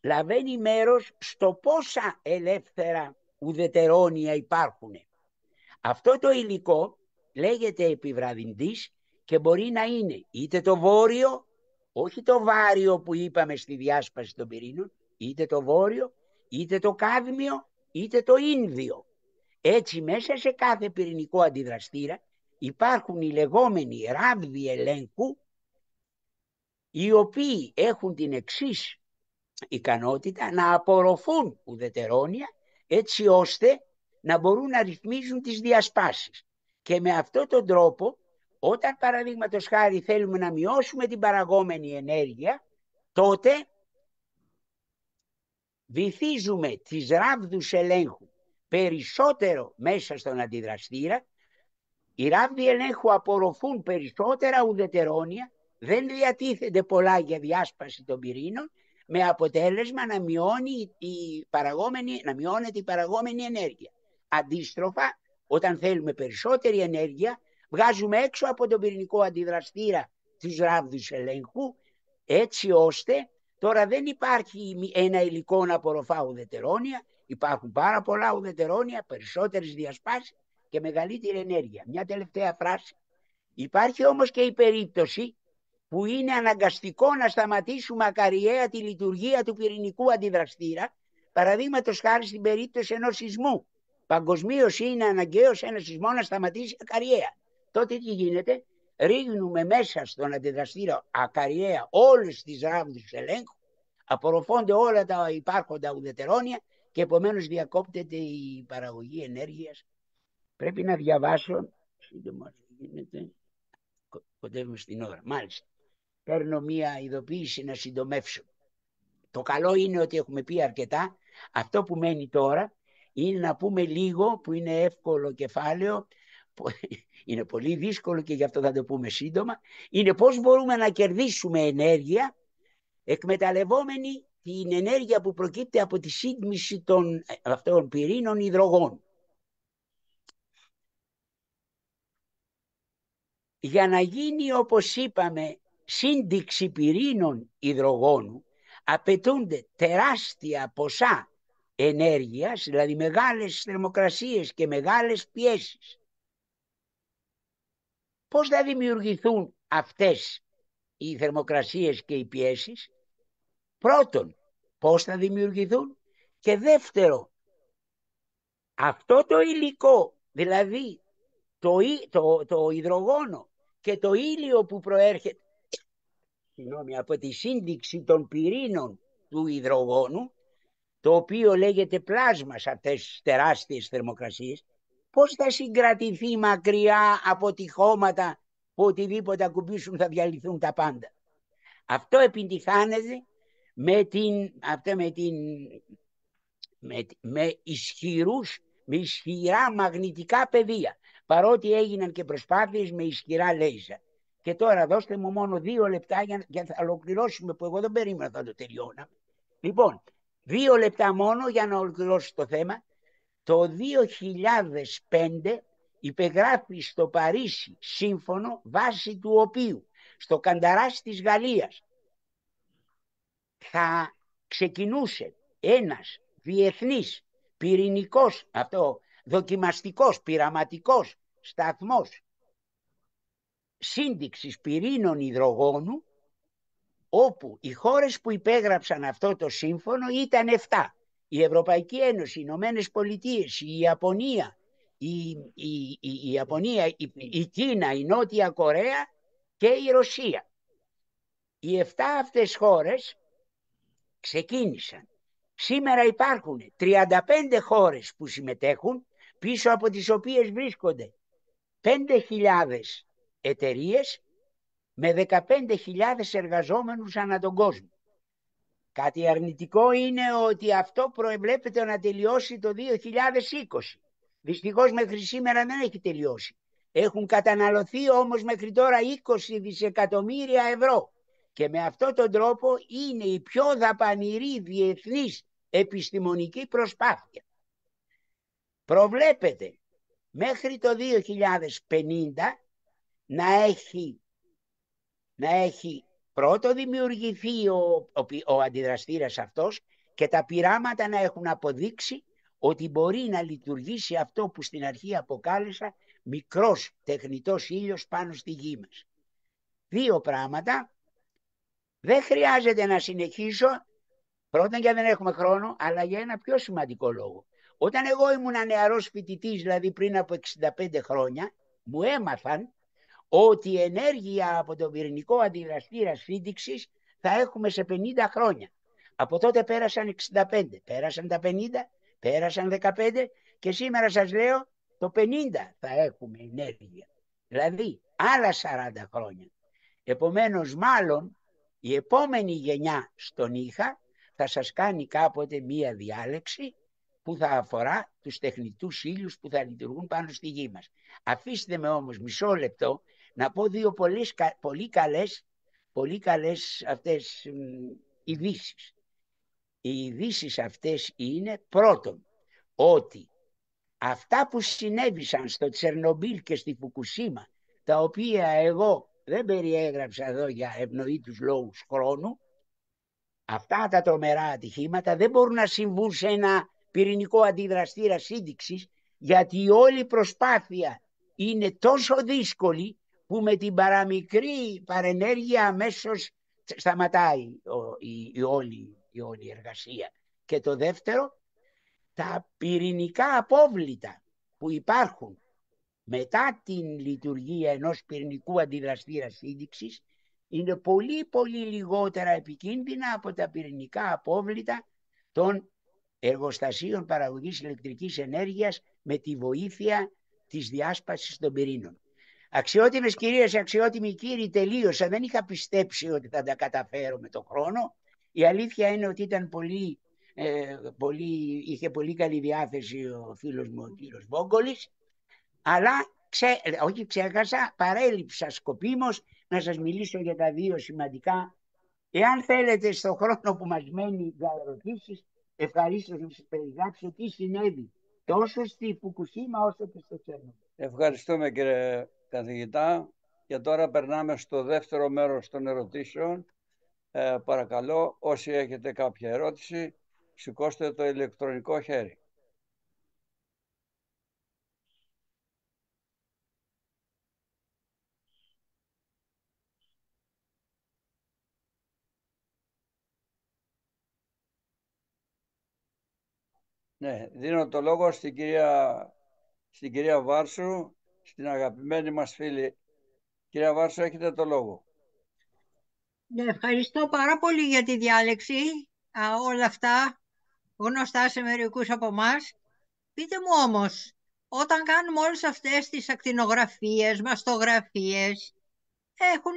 λαβαίνει μέρος στο πόσα ελεύθερα ουδετερόνια υπάρχουν. Αυτό το υλικό λέγεται επιβραδυντής και μπορεί να είναι είτε το βόρειο, όχι το βάριο που είπαμε στη διάσπαση των πυρήνων, είτε το βόρειο, είτε το κάδμιο, είτε το ίνδιο. Έτσι μέσα σε κάθε πυρηνικό αντιδραστήρα υπάρχουν οι λεγόμενοι ράβδοι ελέγχου οι οποίοι έχουν την εξής ικανότητα να απορροφούν ουδετερόνια έτσι ώστε να μπορούν να ρυθμίζουν τις διασπάσεις. Και με αυτόν τον τρόπο, όταν παραδείγματος χάρη θέλουμε να μειώσουμε την παραγόμενη ενέργεια, τότε βυθίζουμε τις ράβδους ελέγχου περισσότερο μέσα στον αντιδραστήρα οι ράβδοι ελέγχου απορροφούν περισσότερα ουδετερόνια, δεν διατίθενται πολλά για διάσπαση των πυρήνων, με αποτέλεσμα να, μειώνει η παραγόμενη, μειώνεται η παραγόμενη ενέργεια. Αντίστροφα, όταν θέλουμε περισσότερη ενέργεια, βγάζουμε έξω από τον πυρηνικό αντιδραστήρα τους ράβδους ελέγχου, έτσι ώστε τώρα δεν υπάρχει ένα υλικό να απορροφά ουδετερόνια, υπάρχουν πάρα πολλά ουδετερόνια, περισσότερες διασπάσεις και μεγαλύτερη ενέργεια. Μια τελευταία φράση. Υπάρχει όμως και η περίπτωση που είναι αναγκαστικό να σταματήσουμε ακαριέα τη λειτουργία του πυρηνικού αντιδραστήρα, παραδείγματος χάρη στην περίπτωση ενός σεισμού. Παγκοσμίως είναι αναγκαίος ένα σεισμό να σταματήσει ακαριέα. Τότε τι γίνεται, ρίχνουμε μέσα στον αντιδραστήρα ακαριέα όλες τις ράβδους ελέγχου, απορροφώνται όλα τα υπάρχοντα ουδετερόνια και επομένως διακόπτεται η παραγωγή ενέργειας Πρέπει να διαβάσω. Σύντομα, γίνεται. Κοντεύουμε στην ώρα. Μάλιστα. Παίρνω μία ειδοποίηση να συντομεύσω. Το καλό είναι ότι έχουμε πει αρκετά. Αυτό που μένει τώρα είναι να πούμε λίγο που είναι εύκολο κεφάλαιο. είναι πολύ δύσκολο και γι' αυτό θα το πούμε σύντομα. Είναι πώς μπορούμε να κερδίσουμε ενέργεια εκμεταλλευόμενη την ενέργεια που προκύπτει από τη σύντμηση των ε, αυτών πυρήνων υδρογόνων. για να γίνει όπως είπαμε σύνδεξη πυρήνων υδρογόνου απαιτούνται τεράστια ποσά ενέργειας, δηλαδή μεγάλες θερμοκρασίες και μεγάλες πιέσεις. Πώς θα δημιουργηθούν αυτές οι θερμοκρασίες και οι πιέσεις. Πρώτον, πώς θα δημιουργηθούν. Και δεύτερο, αυτό το υλικό, δηλαδή το, το, το υδρογόνο και το ήλιο που προέρχεται από τη σύνδεξη των πυρήνων του υδρογόνου, το οποίο λέγεται πλάσμα σε αυτές τις τεράστιες θερμοκρασίες, πώς θα συγκρατηθεί μακριά από χώματα που οτιδήποτε ακουμπήσουν θα διαλυθούν τα πάντα. Αυτό επιτυχάνεται με, την, με, την, με, με ισχυρούς με ισχυρά μαγνητικά πεδία, παρότι έγιναν και προσπάθειες με ισχυρά λέιζα. Και τώρα δώστε μου μόνο δύο λεπτά για, να ολοκληρώσουμε, που εγώ δεν περίμενα θα το τελειώνα. Λοιπόν, δύο λεπτά μόνο για να ολοκληρώσω το θέμα. Το 2005 υπεγράφει στο Παρίσι σύμφωνο βάση του οποίου στο Κανταράς της Γαλλίας θα ξεκινούσε ένας διεθνής πυρηνικός, αυτό, δοκιμαστικός, πειραματικός σταθμός σύνδεξης πυρήνων υδρογόνου, όπου οι χώρες που υπέγραψαν αυτό το σύμφωνο ήταν 7. Η Ευρωπαϊκή Ένωση, οι Ηνωμένες Πολιτείες, η Ιαπωνία, η, η, η, Ιαπωνία, η, η Κίνα, η Νότια Κορέα και η Ρωσία. Οι 7 αυτές χώρες ξεκίνησαν Σήμερα υπάρχουν 35 χώρες που συμμετέχουν, πίσω από τις οποίες βρίσκονται 5.000 εταιρείες με 15.000 εργαζόμενους ανά τον κόσμο. Κάτι αρνητικό είναι ότι αυτό προεβλέπεται να τελειώσει το 2020. Δυστυχώς μέχρι σήμερα δεν έχει τελειώσει. Έχουν καταναλωθεί όμως μέχρι τώρα 20 δισεκατομμύρια ευρώ. Και με αυτόν τον τρόπο είναι η πιο δαπανηρή διεθνής επιστημονική προσπάθεια. Προβλέπεται μέχρι το 2050 να έχει, να έχει πρώτο δημιουργηθεί ο, ο, ο αντιδραστήρας αυτός και τα πειράματα να έχουν αποδείξει ότι μπορεί να λειτουργήσει αυτό που στην αρχή αποκάλεσα μικρός τεχνητός ήλιος πάνω στη γη μας. Δύο πράγματα δεν χρειάζεται να συνεχίσω, πρώτον και δεν έχουμε χρόνο, αλλά για ένα πιο σημαντικό λόγο. Όταν εγώ ήμουν νεαρός φοιτητής, δηλαδή πριν από 65 χρόνια, μου έμαθαν ότι η ενέργεια από το πυρηνικό αντιδραστήρα σύνδεξης θα έχουμε σε 50 χρόνια. Από τότε πέρασαν 65, πέρασαν τα 50, πέρασαν 15 και σήμερα σας λέω το 50 θα έχουμε ενέργεια. Δηλαδή άλλα 40 χρόνια. Επομένως μάλλον η επόμενη γενιά στον Ήχα θα σας κάνει κάποτε μία διάλεξη που θα αφορά τους τεχνητούς ήλιους που θα λειτουργούν πάνω στη γη μας. Αφήστε με όμως μισό λεπτό να πω δύο πολύ, πολύ καλές, πολύ καλές αυτές ειδήσεις. Οι ειδήσεις αυτές είναι πρώτον ότι αυτά που συνέβησαν στο Τσερνομπίλ και στη Φουκουσίμα τα οποία εγώ δεν περιέγραψα εδώ για ευνοή τους λόγους χρόνου, αυτά τα τρομερά ατυχήματα δεν μπορούν να συμβούν σε ένα πυρηνικό αντιδραστήρα σύνδεξης, γιατί όλη η όλη προσπάθεια είναι τόσο δύσκολη που με την παραμικρή παρενέργεια αμέσως σταματάει η, η, όλη, η όλη εργασία. Και το δεύτερο, τα πυρηνικά απόβλητα που υπάρχουν μετά την λειτουργία ενός πυρηνικού αντιδραστήρα σύνδεξης είναι πολύ πολύ λιγότερα επικίνδυνα από τα πυρηνικά απόβλητα των εργοστασίων παραγωγής ηλεκτρικής ενέργειας με τη βοήθεια της διάσπασης των πυρήνων. Αξιότιμες κυρίες, αξιότιμοι κύριοι, τελείωσα. Δεν είχα πιστέψει ότι θα τα καταφέρω με τον χρόνο. Η αλήθεια είναι ότι ήταν ε, είχε πολύ καλή διάθεση ο φίλος μου ο κύριος Βόγκολης αλλά όχι ξέχασα, παρέλειψα σκοπίμως να σας μιλήσω για τα δύο σημαντικά. Εάν θέλετε στο χρόνο που μας μένει για ερωτήσεις, ευχαρίστως να σας περιγράψω τι συνέβη τόσο στη Φουκουσίμα όσο και στο Τσέρνομπιλ. Ευχαριστούμε κύριε καθηγητά. Και τώρα περνάμε στο δεύτερο μέρος των ερωτήσεων. Ε, παρακαλώ, όσοι έχετε κάποια ερώτηση, σηκώστε το ηλεκτρονικό χέρι. Ναι, δίνω το λόγο στην κυρία, στην κυρία Βάρσου, στην αγαπημένη μας φίλη. Κυρία Βάρσου, έχετε το λόγο. Ναι, ευχαριστώ πάρα πολύ για τη διάλεξη. Α, όλα αυτά γνωστά σε μερικούς από εμάς. Πείτε μου όμως, όταν κάνουμε όλες αυτές τις ακτινογραφίες, μαστογραφίες, έχουν,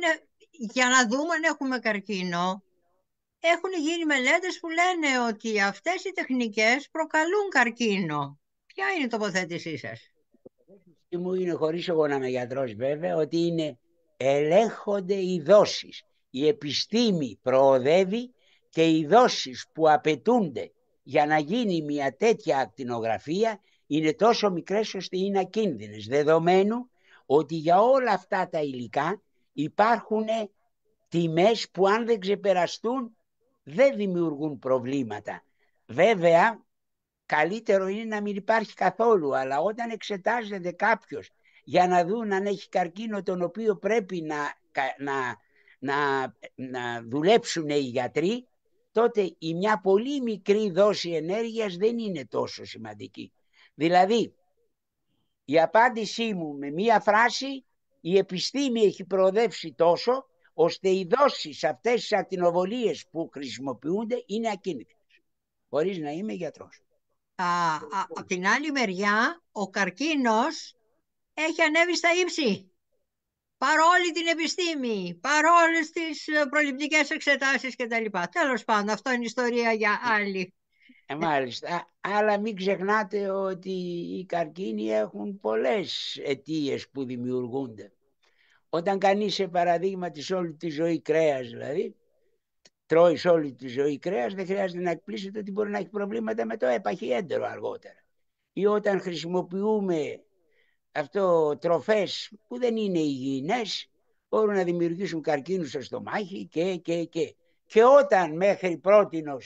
για να δούμε αν έχουμε καρκίνο, έχουν γίνει μελέτες που λένε ότι αυτές οι τεχνικές προκαλούν καρκίνο. Ποια είναι η τοποθέτησή σας? Η μου είναι χωρίς εγώ να είμαι γιατρός βέβαια ότι είναι ελέγχονται οι δόσεις. Η επιστήμη προοδεύει και οι δόσεις που απαιτούνται για να γίνει μια τέτοια ακτινογραφία είναι τόσο μικρές ώστε είναι ακίνδυνες. Δεδομένου ότι για όλα αυτά τα υλικά υπάρχουν τιμές που αν δεν ξεπεραστούν δεν δημιουργούν προβλήματα. Βέβαια, καλύτερο είναι να μην υπάρχει καθόλου, αλλά όταν εξετάζεται κάποιος για να δουν αν έχει καρκίνο τον οποίο πρέπει να, να, να, να δουλέψουν οι γιατροί, τότε η μια πολύ μικρή δόση ενέργειας δεν είναι τόσο σημαντική. Δηλαδή, η απάντησή μου με μία φράση, η επιστήμη έχει προοδεύσει τόσο ώστε οι δόσεις αυτές τι ακτινοβολίες που χρησιμοποιούνται είναι ακίνητες, χωρίς να είμαι γιατρός. Από την άλλη μεριά, ο καρκίνος έχει ανέβει στα ύψη. Παρόλη την επιστήμη, παρόλε τις ε, προληπτικές εξετάσεις κτλ. Τέλος πάντων, αυτό είναι ιστορία για ε, άλλη. Ε, μάλιστα. Αλλά μην ξεχνάτε ότι οι καρκίνοι έχουν πολλές αιτίες που δημιουργούνται. Όταν κανείς σε παραδείγμα της όλη τη ζωή κρέας, δηλαδή, τρώει όλη τη ζωή κρέας, δεν χρειάζεται να εκπλήσετε ότι μπορεί να έχει προβλήματα με το έπαχη έντερο αργότερα. Ή όταν χρησιμοποιούμε αυτό τροφές που δεν είναι υγιεινές, μπορούν να δημιουργήσουν καρκίνους στο στομάχι και, και, και. Και όταν μέχρι ω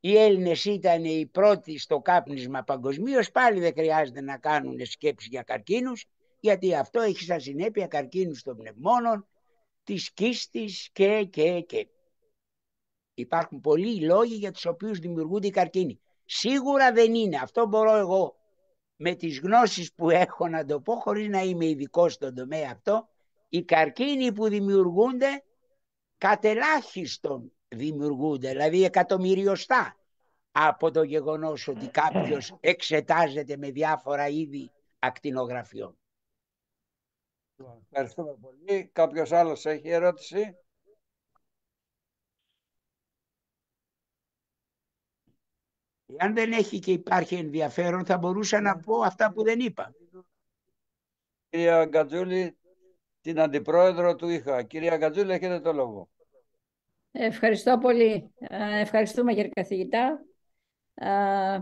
οι Έλληνες ήταν οι πρώτοι στο κάπνισμα παγκοσμίως, πάλι δεν χρειάζεται να κάνουν σκέψη για καρκίνους, γιατί αυτό έχει σαν συνέπεια καρκίνους των πνευμόνων, της κίστης και, και, και. Υπάρχουν πολλοί λόγοι για τους οποίους δημιουργούνται οι καρκίνοι. Σίγουρα δεν είναι. Αυτό μπορώ εγώ με τις γνώσεις που έχω να το πω, χωρίς να είμαι ειδικό στον τομέα αυτό, οι καρκίνοι που δημιουργούνται κατελάχιστον δημιουργούνται, δηλαδή εκατομμυριοστά από το γεγονός ότι κάποιος εξετάζεται με διάφορα είδη ακτινογραφιών. Ευχαριστούμε πολύ. Κάποιος άλλος έχει ερώτηση. Εάν δεν έχει και υπάρχει ενδιαφέρον, θα μπορούσα να πω αυτά που δεν είπα. Κυρία Γκατζούλη, την αντιπρόεδρο του είχα. Κυρία Γκατζούλη, έχετε το λόγο. Ευχαριστώ πολύ. Ε, ευχαριστούμε, κύριε καθηγητά. Ε,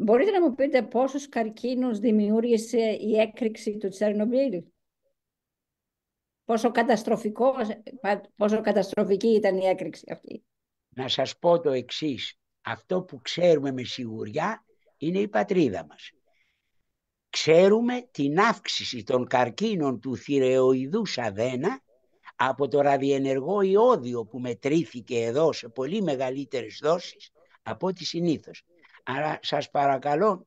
Μπορείτε να μου πείτε πόσους καρκίνους δημιούργησε η έκρηξη του Τσέρνομπιλ. Πόσο, πόσο καταστροφική ήταν η έκρηξη αυτή. Να σας πω το εξής. Αυτό που ξέρουμε με σιγουριά είναι η πατρίδα μας. Ξέρουμε την αύξηση των καρκίνων του θηρεοειδού σαδένα από το ραδιενεργό ιόδιο που μετρήθηκε εδώ σε πολύ μεγαλύτερες δόσεις από ό,τι συνήθως. Αλλά σας παρακαλώ,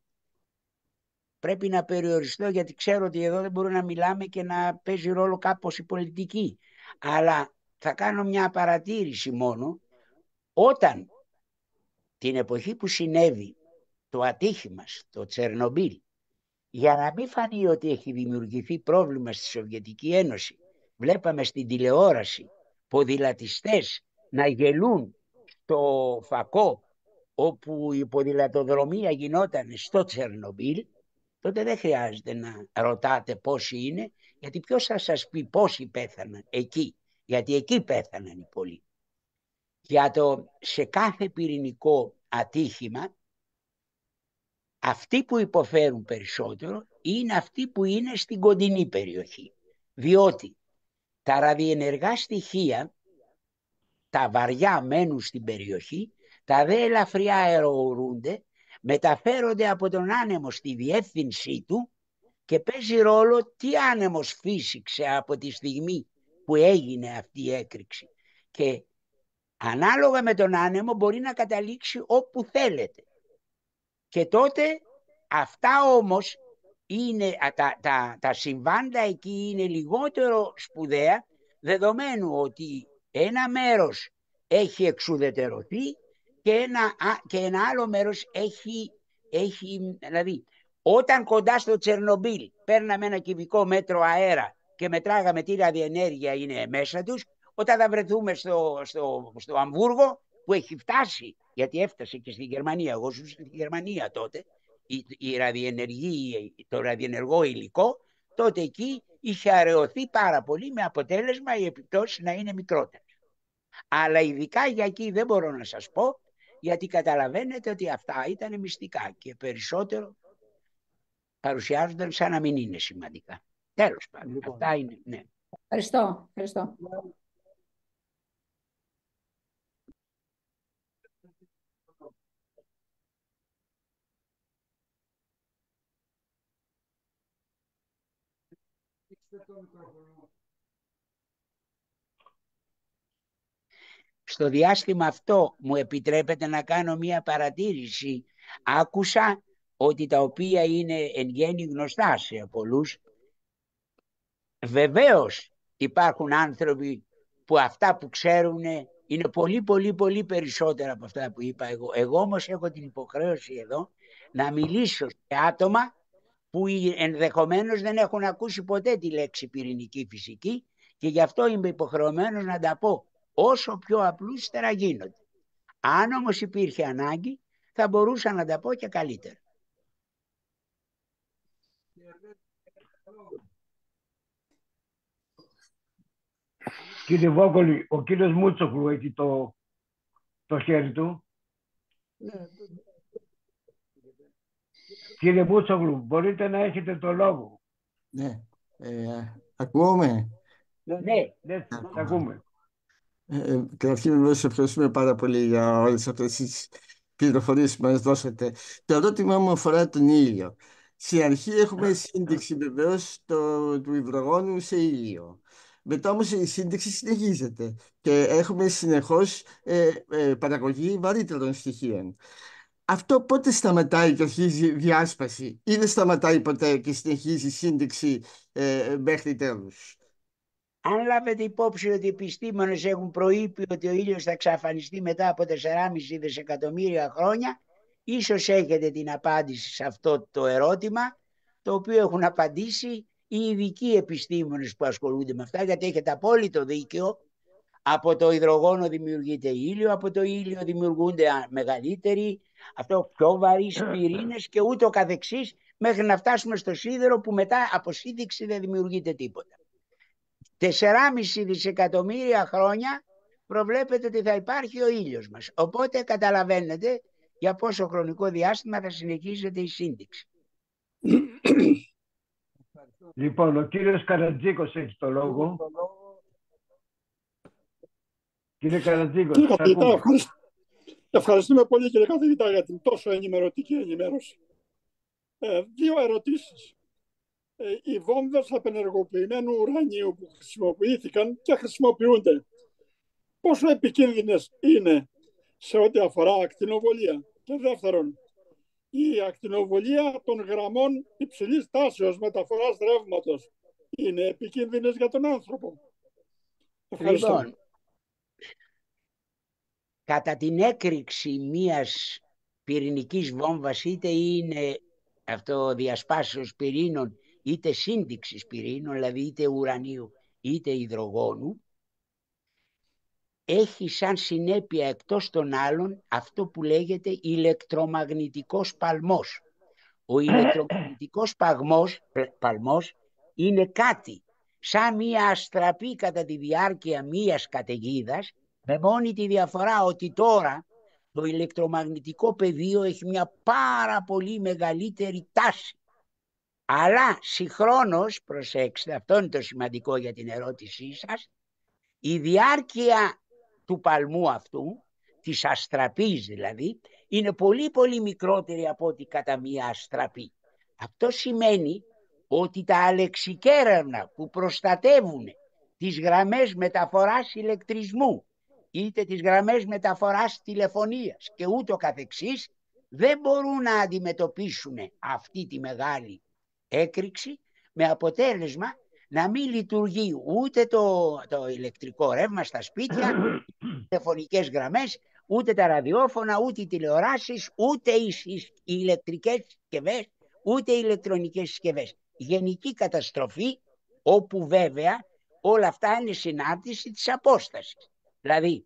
πρέπει να περιοριστώ γιατί ξέρω ότι εδώ δεν μπορούμε να μιλάμε και να παίζει ρόλο κάπως η πολιτική. Αλλά θα κάνω μια παρατήρηση μόνο. Όταν την εποχή που συνέβη το ατύχημα στο Τσερνομπίλ, για να μην φανεί ότι έχει δημιουργηθεί πρόβλημα στη Σοβιετική Ένωση, βλέπαμε στην τηλεόραση ποδηλατιστές να γελούν το φακό όπου η ποδηλατοδρομία γινόταν στο Τσερνομπίλ, τότε δεν χρειάζεται να ρωτάτε πόσοι είναι, γιατί ποιος θα σας πει πόσοι πέθαναν εκεί. Γιατί εκεί πέθαναν οι πολλοί. Για το σε κάθε πυρηνικό ατύχημα, αυτοί που υποφέρουν περισσότερο είναι αυτοί που είναι στην κοντινή περιοχή. Διότι τα ραδιενεργά στοιχεία, τα βαριά μένουν στην περιοχή τα δε ελαφριά αεροουρούνται, μεταφέρονται από τον άνεμο στη διεύθυνσή του και παίζει ρόλο τι άνεμος φύσηξε από τη στιγμή που έγινε αυτή η έκρηξη. Και ανάλογα με τον άνεμο μπορεί να καταλήξει όπου θέλετε. Και τότε αυτά όμως είναι, τα, τα, τα συμβάντα εκεί είναι λιγότερο σπουδαία δεδομένου ότι ένα μέρος έχει εξουδετερωθεί και ένα, και ένα άλλο μέρος έχει, έχει, δηλαδή, όταν κοντά στο Τσερνομπίλ παίρναμε ένα κυβικό μέτρο αέρα και μετράγαμε τι ραδιενέργεια είναι μέσα τους, όταν θα βρεθούμε στο, στο, στο Αμβούργο που έχει φτάσει, γιατί έφτασε και στη Γερμανία, εγώ ζούσα στη Γερμανία τότε, η, η ραδιενεργή, το ραδιενεργό υλικό, τότε εκεί είχε αραιωθεί πάρα πολύ με αποτέλεσμα οι επιπτώσεις να είναι μικρότερες. Αλλά ειδικά για εκεί δεν μπορώ να σας πω, γιατί καταλαβαίνετε ότι αυτά ήταν μυστικά και περισσότερο παρουσιάζονταν σαν να μην είναι σημαντικά. Τέλος πάντων, λοιπόν. αυτά είναι. Ναι. Ευχαριστώ. Ευχαριστώ. Στο διάστημα αυτό μου επιτρέπετε να κάνω μία παρατήρηση. Άκουσα ότι τα οποία είναι εν γέννη γνωστά σε πολλούς. Βεβαίως υπάρχουν άνθρωποι που αυτά που ξέρουν είναι πολύ πολύ πολύ περισσότερα από αυτά που είπα εγώ. Εγώ όμως έχω την υποχρέωση εδώ να μιλήσω σε άτομα που ενδεχομένως δεν έχουν ακούσει ποτέ τη λέξη πυρηνική φυσική και γι' αυτό είμαι υποχρεωμένος να τα πω όσο πιο απλούστερα γίνονται. Αν όμως υπήρχε ανάγκη, θα μπορούσα να τα πω και καλύτερα. Κύριε Βόκολη, ο κύριος Μούτσοκλου έχει το, το χέρι του. Ναι. Κύριε Μούτσοκλου, μπορείτε να έχετε το λόγο. Ναι. Ε, ακούμε. Ναι, ναι, ναι. ακούμε. Ε, καταρχήν να ευχαριστούμε πάρα πολύ για όλες αυτές τις πληροφορίες που μας δώσατε. Το ερώτημά μου αφορά τον ήλιο. Στην αρχή έχουμε ναι. σύνδεξη βεβαίως του υδρογόνου σε ήλιο. Μετά όμως η σύνδεξη συνεχίζεται και έχουμε συνεχώς ε, ε, παραγωγή βαρύτερων στοιχείων. Αυτό πότε σταματάει και αρχίζει διάσπαση ή δεν σταματάει ποτέ και συνεχίζει σύνδεξη μέχρι τέλους. Αν λάβετε υπόψη ότι οι επιστήμονες έχουν προείπει ότι ο ήλιος θα εξαφανιστεί μετά από 4,5 δισεκατομμύρια χρόνια, ίσως έχετε την απάντηση σε αυτό το ερώτημα, το οποίο έχουν απαντήσει οι ειδικοί επιστήμονες που ασχολούνται με αυτά, γιατί έχετε απόλυτο δίκιο. Από το υδρογόνο δημιουργείται ήλιο, από το ήλιο δημιουργούνται μεγαλύτεροι, αυτό πιο βαρύ πυρήνες και ούτω καθεξής, μέχρι να φτάσουμε στο σίδερο που μετά από σύνδεξη δεν δημιουργείται τίποτα. 4,5 δισεκατομμύρια χρόνια προβλέπεται ότι θα υπάρχει ο ήλιος μας. Οπότε καταλαβαίνετε για πόσο χρονικό διάστημα θα συνεχίζεται η σύνδεξη. Λοιπόν, ο κύριος Καρατζίκος έχει το λόγο. Κύριε Καρατζίκο, Ευχαριστούμε πολύ κύριε καθηγητά για την τόσο ενημερωτική ενημέρωση. Ε, δύο ερωτήσεις. Ε, οι βόμβες απενεργοποιημένου ουρανίου που χρησιμοποιήθηκαν και χρησιμοποιούνται. Πόσο επικίνδυνες είναι σε ό,τι αφορά ακτινοβολία. Και δεύτερον, η ακτινοβολία των γραμμών υψηλής τάσεως μεταφοράς ρεύματος. είναι επικίνδυνες για τον άνθρωπο. Ευχαριστώ. Λοιπόν, κατά την έκρηξη μίας πυρηνικής βόμβας, είτε είναι αυτό διασπάσεως πυρήνων, είτε σύνδεξης πυρήνων, δηλαδή είτε ουρανίου είτε υδρογόνου, έχει σαν συνέπεια εκτός των άλλων αυτό που λέγεται ηλεκτρομαγνητικός παλμός. Ο ηλεκτρομαγνητικός παγμός, ε, παλμός είναι κάτι σαν μία αστραπή κατά τη διάρκεια μίας καταιγίδας, με μόνη τη διαφορά ότι τώρα το ηλεκτρομαγνητικό πεδίο έχει μια πάρα πολύ μεγαλύτερη τάση. Αλλά συγχρόνως, προσέξτε, αυτό είναι το σημαντικό για την ερώτησή σας, η διάρκεια του παλμού αυτού, της αστραπής δηλαδή, είναι πολύ πολύ μικρότερη από ό,τι κατά μία αστραπή. Αυτό σημαίνει ότι τα αλεξικέρανα που προστατεύουν τις γραμμές μεταφοράς ηλεκτρισμού, είτε τις γραμμές μεταφοράς τηλεφωνίας και ούτω καθεξής, δεν μπορούν να αντιμετωπίσουν αυτή τη μεγάλη έκρηξη με αποτέλεσμα να μην λειτουργεί ούτε το, το ηλεκτρικό ρεύμα στα σπίτια, ούτε τηλεφωνικές γραμμές, ούτε τα ραδιόφωνα, ούτε οι τηλεοράσεις, ούτε οι, οι ηλεκτρικές συσκευές, ούτε οι ηλεκτρονικές συσκευές. Γενική καταστροφή, όπου βέβαια όλα αυτά είναι συνάρτηση της απόστασης. Δηλαδή,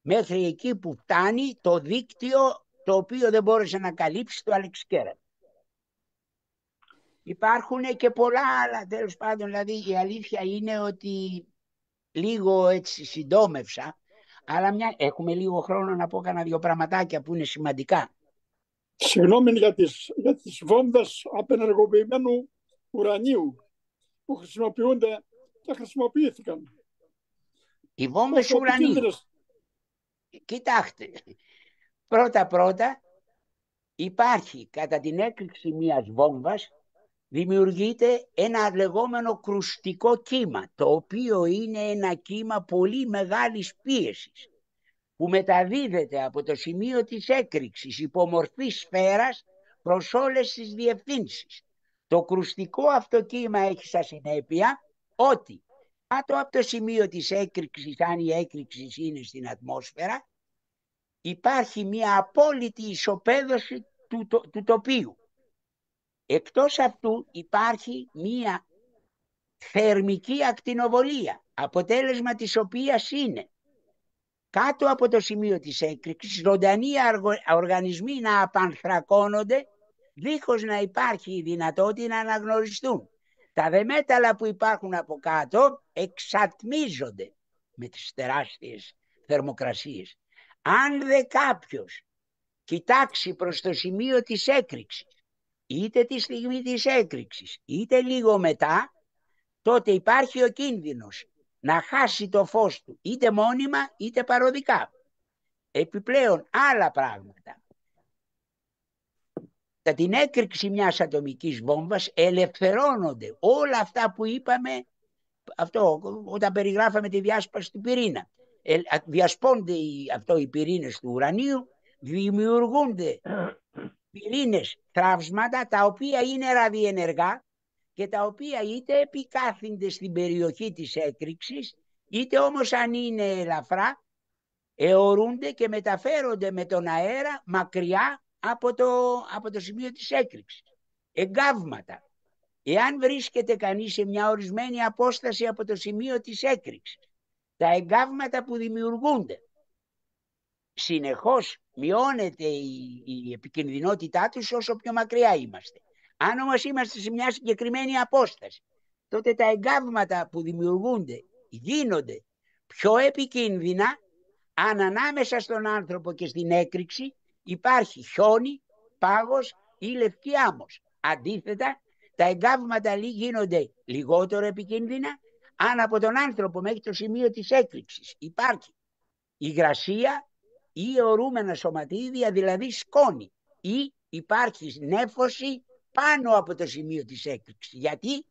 μέχρι εκεί που φτάνει το δίκτυο το οποίο δεν μπόρεσε να καλύψει το Αλεξικέρα. Υπάρχουν και πολλά άλλα τέλος πάντων. Δηλαδή η αλήθεια είναι ότι λίγο έτσι συντόμευσα. Αλλά έχουμε λίγο χρόνο να πω κανένα δυο πραγματάκια που είναι σημαντικά. Συγγνώμη για τις, για τις βόμβες απενεργοποιημένου ουρανίου που χρησιμοποιούνται και χρησιμοποιήθηκαν. Οι βόμβες ουρανίου. Κοιτάξτε, πρώτα πρώτα υπάρχει κατά την έκρηξη μιας βόμβας δημιουργείται ένα λεγόμενο κρουστικό κύμα, το οποίο είναι ένα κύμα πολύ μεγάλης πίεσης, που μεταδίδεται από το σημείο της έκρηξης υπομορφής σφαίρας προς όλες τις διευθύνσεις. Το κρουστικό αυτό κύμα έχει σαν συνέπεια ότι κάτω από το σημείο της έκρηξης, αν η έκρηξη είναι στην ατμόσφαιρα, υπάρχει μια απόλυτη ισοπαίδωση του, του τοπίου Εκτός αυτού υπάρχει μία θερμική ακτινοβολία, αποτέλεσμα της οποίας είναι κάτω από το σημείο της έκρηξης ζωντανοί οργανισμοί να απανθρακώνονται δίχως να υπάρχει η δυνατότητα να αναγνωριστούν. Τα δεμέταλλα που υπάρχουν από κάτω εξατμίζονται με τις τεράστιες θερμοκρασίες. Αν δε κάποιος κοιτάξει προς το σημείο της έκρηξης είτε τη στιγμή της έκρηξης, είτε λίγο μετά, τότε υπάρχει ο κίνδυνος να χάσει το φως του, είτε μόνιμα είτε παροδικά. Επιπλέον άλλα πράγματα. Τα την έκρηξη μιας ατομικής βόμβας ελευθερώνονται όλα αυτά που είπαμε αυτό, όταν περιγράφαμε τη διάσπαση του πυρήνα. Ε, διασπώνται οι, αυτό οι πυρήνες του ουρανίου, δημιουργούνται πυρήνες, τραύσματα τα οποία είναι ραδιενεργά και τα οποία είτε επικάθυνται στην περιοχή της έκρηξης, είτε όμως αν είναι ελαφρά, αιωρούνται και μεταφέρονται με τον αέρα μακριά από το, από το σημείο της έκρηξης. Εγκάβματα. Εάν βρίσκεται κανείς σε μια ορισμένη απόσταση από το σημείο της έκρηξης, τα εγκάβματα που δημιουργούνται συνεχώς μειώνεται η, επικινδυνότητά τους όσο πιο μακριά είμαστε. Αν όμως είμαστε σε μια συγκεκριμένη απόσταση, τότε τα εγκάβματα που δημιουργούνται, γίνονται πιο επικίνδυνα αν ανάμεσα στον άνθρωπο και στην έκρηξη υπάρχει χιόνι, πάγος ή λευκή άμμος. Αντίθετα, τα εγκάβματα γίνονται λιγότερο επικίνδυνα αν από τον άνθρωπο μέχρι το σημείο της έκρηξης υπάρχει υγρασία, ή ορούμενα σωματίδια, δηλαδή σκόνη ή υπάρχει νέφωση πάνω από το σημείο της έκρηξης. Γιατί,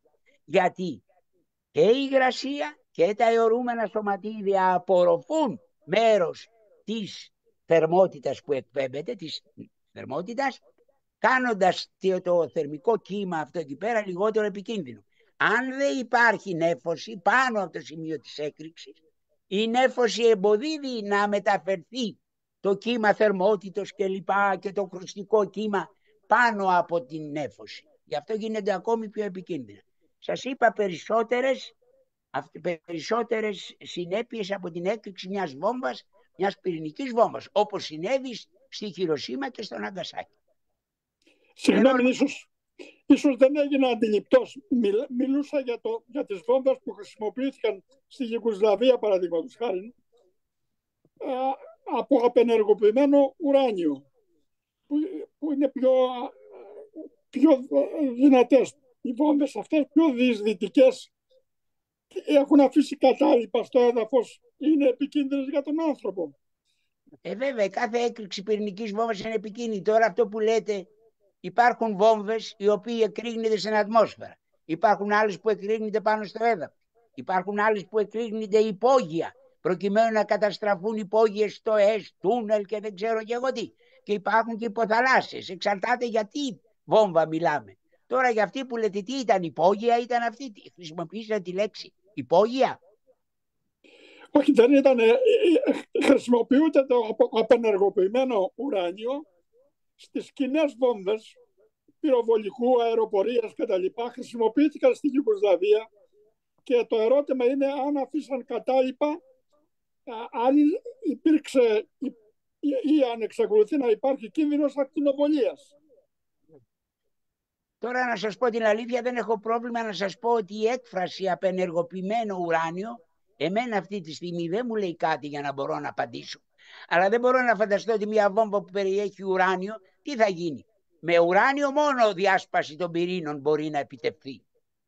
γιατί και η υγρασία και τα αιωρούμενα σωματίδια απορροφούν μέρος της θερμότητας που εκπέμπεται, της θερμότητας, κάνοντας το θερμικό κύμα αυτό εκεί πέρα λιγότερο επικίνδυνο. Αν δεν υπάρχει νέφωση πάνω από το σημείο της έκρηξης, η νέφωση εμποδίδει να μεταφερθεί το κύμα θερμότητος και λοιπά και το κρουστικό κύμα πάνω από την νέφωση. Γι' αυτό γίνεται ακόμη πιο επικίνδυνο. Σας είπα περισσότερες, περισσότερες συνέπειες από την έκρηξη μιας βόμβας, μιας πυρηνικής βόμβας, όπως συνέβη στη Χειροσύμα και στον Αγκασάκη. Συγγνώμη, ίσως, ίσως δεν έγινε αντιληπτός. μιλούσα για, το, για τις βόμβες που χρησιμοποιήθηκαν στη Γιουγκοσλαβία, παραδείγματος χάρη από απενεργοποιημένο ουράνιο που, που είναι πιο, πιο δυνατές. Οι βόμβες αυτές πιο δυσδυτικές έχουν αφήσει κατάλοιπα στο έδαφος, είναι επικίνδυνες για τον άνθρωπο. Ε, βέβαια, κάθε έκρηξη πυρηνικής βόμβας είναι επικίνδυνη. Τώρα αυτό που λέτε, υπάρχουν βόμβες οι οποίοι εκρήγνεται στην ατμόσφαιρα. Υπάρχουν άλλες που εκρήγνεται πάνω στο έδαφος. Υπάρχουν άλλες που εκρήγνεται υπόγεια προκειμένου να καταστραφούν υπόγειες ΕΣ, τούνελ και δεν ξέρω και εγώ τι. Και υπάρχουν και υποθαλάσσιες. Εξαρτάται γιατί βόμβα μιλάμε. Τώρα για αυτή που λέτε τι ήταν υπόγεια, ήταν αυτή. Χρησιμοποιήσατε τη λέξη υπόγεια. Όχι, δεν ήταν. Ε, ε, χρησιμοποιούνται το απενεργοποιημένο ουράνιο στις κοινές βόμβες πυροβολικού, αεροπορίας κτλ. Χρησιμοποιήθηκαν στην Ιουγκοσλαβία και το ερώτημα είναι αν αφήσαν κατάλοιπα αν υπήρξε ή αν εξακολουθεί να υπάρχει κίνδυνος ακτινοβολίας. Τώρα να σας πω την αλήθεια δεν έχω πρόβλημα να σας πω ότι η έκφραση απενεργοποιημένο ουράνιο εμένα αυτή τη στιγμή δεν μου λέει κάτι για να μπορώ να απαντήσω. Αλλά δεν μπορώ να φανταστώ ότι μια βόμβα που περιέχει ουράνιο τι θα γίνει. Με ουράνιο μόνο διάσπαση των πυρήνων μπορεί να επιτευχθεί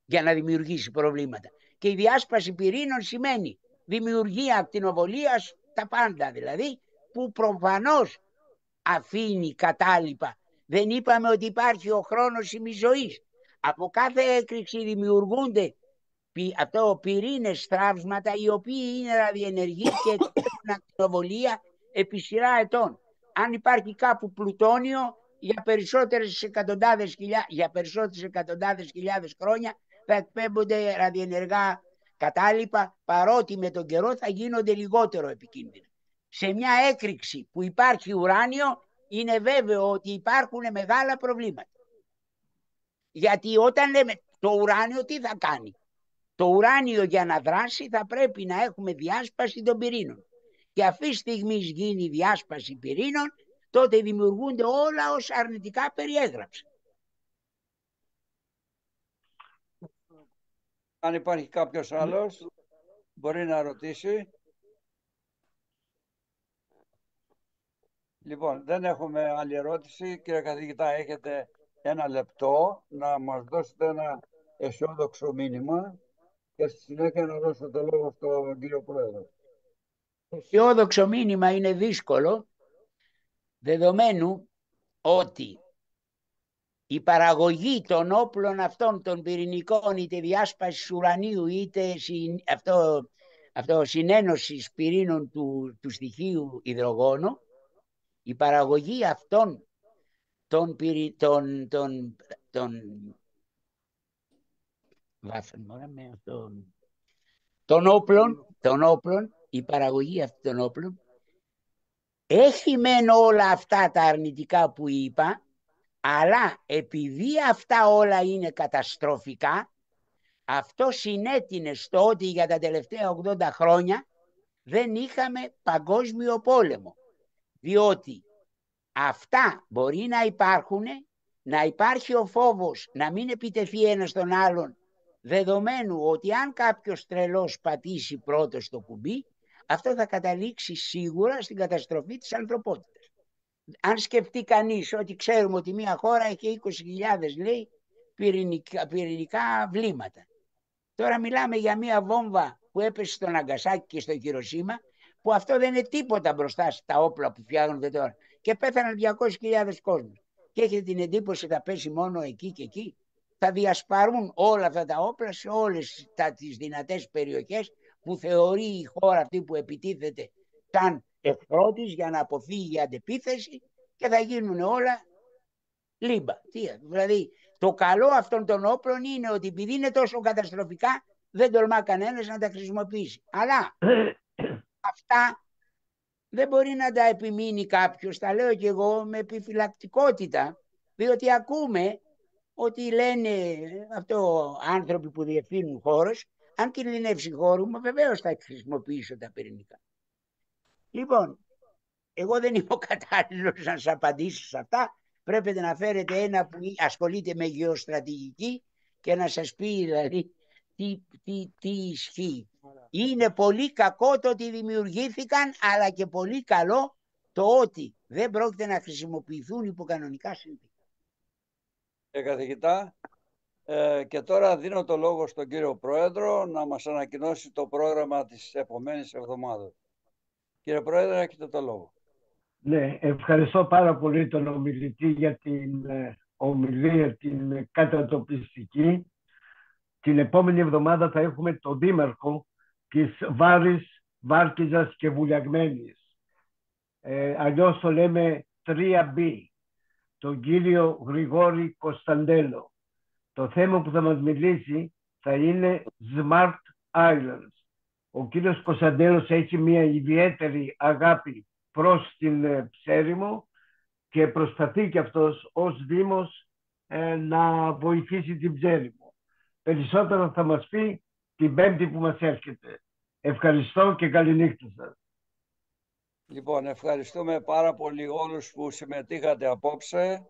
για να δημιουργήσει προβλήματα. Και η διάσπαση πυρήνων σημαίνει δημιουργία ακτινοβολίας τα πάντα δηλαδή, που προφανώς αφήνει κατάλοιπα. Δεν είπαμε ότι υπάρχει ο χρόνος ημιζωής. Από κάθε έκρηξη δημιουργούνται αυτό, πυρήνες στράψματα οι οποίοι είναι ραδιενεργοί και έχουν ακτινοβολία επί σειρά ετών. Αν υπάρχει κάπου πλουτόνιο για περισσότερες εκατοντάδες, χιλιάδες για περισσότερες χιλιάδες χρόνια θα εκπέμπονται ραδιενεργά κατάλοιπα, παρότι με τον καιρό θα γίνονται λιγότερο επικίνδυνα. Σε μια έκρηξη που υπάρχει ουράνιο, είναι βέβαιο ότι υπάρχουν μεγάλα προβλήματα. Γιατί όταν λέμε το ουράνιο τι θα κάνει. Το ουράνιο για να δράσει θα πρέπει να έχουμε διάσπαση των πυρήνων. Και αυτή τη στιγμή γίνει διάσπαση πυρήνων, τότε δημιουργούνται όλα όσα αρνητικά περιέγραψα. Αν υπάρχει κάποιος ναι. άλλος, μπορεί να ρωτήσει. Λοιπόν, δεν έχουμε άλλη ερώτηση. Κύριε καθηγητά, έχετε ένα λεπτό να μας δώσετε ένα αισιόδοξο μήνυμα και στη συνέχεια να δώσω το λόγο στον κύριο Πρόεδρο. Αισιόδοξο μήνυμα είναι δύσκολο, δεδομένου ότι η παραγωγή των όπλων αυτών των πυρηνικών είτε διάσπασης ουρανίου είτε συν, αυτό, αυτό συνένωσης πυρήνων του, του στοιχείου υδρογόνο η παραγωγή αυτών των, πυρη, των, των, των, των, των όπλων, των όπλων, η παραγωγή αυτών των όπλων έχει μεν όλα αυτά τα αρνητικά που είπα, αλλά επειδή αυτά όλα είναι καταστροφικά, αυτό συνέτεινε στο ότι για τα τελευταία 80 χρόνια δεν είχαμε παγκόσμιο πόλεμο. Διότι αυτά μπορεί να υπάρχουν, να υπάρχει ο φόβος να μην επιτεθεί ένας τον άλλον, δεδομένου ότι αν κάποιος τρελός πατήσει πρώτος το κουμπί, αυτό θα καταλήξει σίγουρα στην καταστροφή της ανθρωπότητας αν σκεφτεί κανείς ότι ξέρουμε ότι μια χώρα έχει 20.000 λέει πυρηνικά, πυρηνικά βλήματα. Τώρα μιλάμε για μια βόμβα που έπεσε στο Αγκασάκη και στο Χειροσύμα που αυτό δεν είναι τίποτα μπροστά στα όπλα που φτιάχνονται τώρα. Και πέθαναν 200.000 κόσμοι. Και έχετε την εντύπωση θα πέσει μόνο εκεί και εκεί. Θα διασπαρούν όλα αυτά τα όπλα σε όλες τα, τις δυνατές περιοχές που θεωρεί η χώρα αυτή που επιτίθεται σαν εχθρότης για να αποφύγει η αντεπίθεση και θα γίνουν όλα λίμπα. Δηλαδή, το καλό αυτών των όπλων είναι ότι επειδή είναι τόσο καταστροφικά, δεν τολμά κανένας να τα χρησιμοποιήσει. Αλλά αυτά δεν μπορεί να τα επιμείνει κάποιος. τα λέω και εγώ με επιφυλακτικότητα, διότι ακούμε ότι λένε αυτό άνθρωποι που διευθύνουν χώρος, αν κινδυνεύσει χώρο μου, βεβαίως θα χρησιμοποιήσω τα πυρηνικά. Λοιπόν, εγώ δεν είμαι ο κατάλληλος να σας απαντήσω σε αυτά. Πρέπει να φέρετε ένα που ασχολείται με γεωστρατηγική και να σας πει δηλαδή τι, τι, τι ισχύει. Είναι πολύ κακό το ότι δημιουργήθηκαν, αλλά και πολύ καλό το ότι δεν πρόκειται να χρησιμοποιηθούν υποκανονικά συνθήκες. Ε, καθηγητά, ε, και τώρα δίνω το λόγο στον κύριο Πρόεδρο να μας ανακοινώσει το πρόγραμμα της επομένης εβδομάδας. Κύριε Πρόεδρε, έχετε το λόγο. Ναι, ευχαριστώ πάρα πολύ τον ομιλητή για την ε, ομιλία την κατατοπιστική. Την επόμενη εβδομάδα θα έχουμε τον Δήμαρχο της Βάρης, Βάρκιζας και Βουλιαγμένης. Ε, αλλιώς το λέμε 3B, τον κύριο Γρηγόρη Κωνσταντέλο. Το θέμα που θα μας μιλήσει θα είναι Smart Islands. Ο κύριος Κωνσταντέλος έχει μια ιδιαίτερη αγάπη προς την ε, Ψέριμο και προσπαθεί και αυτός ως Δήμος ε, να βοηθήσει την Ψέριμο. Περισσότερο θα μας πει την Πέμπτη που μας έρχεται. Ευχαριστώ και καληνύχτα σας. Λοιπόν, ευχαριστούμε πάρα πολύ όλους που συμμετείχατε απόψε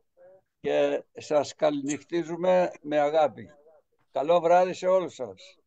και σας καληνυχτίζουμε με αγάπη. Καλό βράδυ σε όλους σας.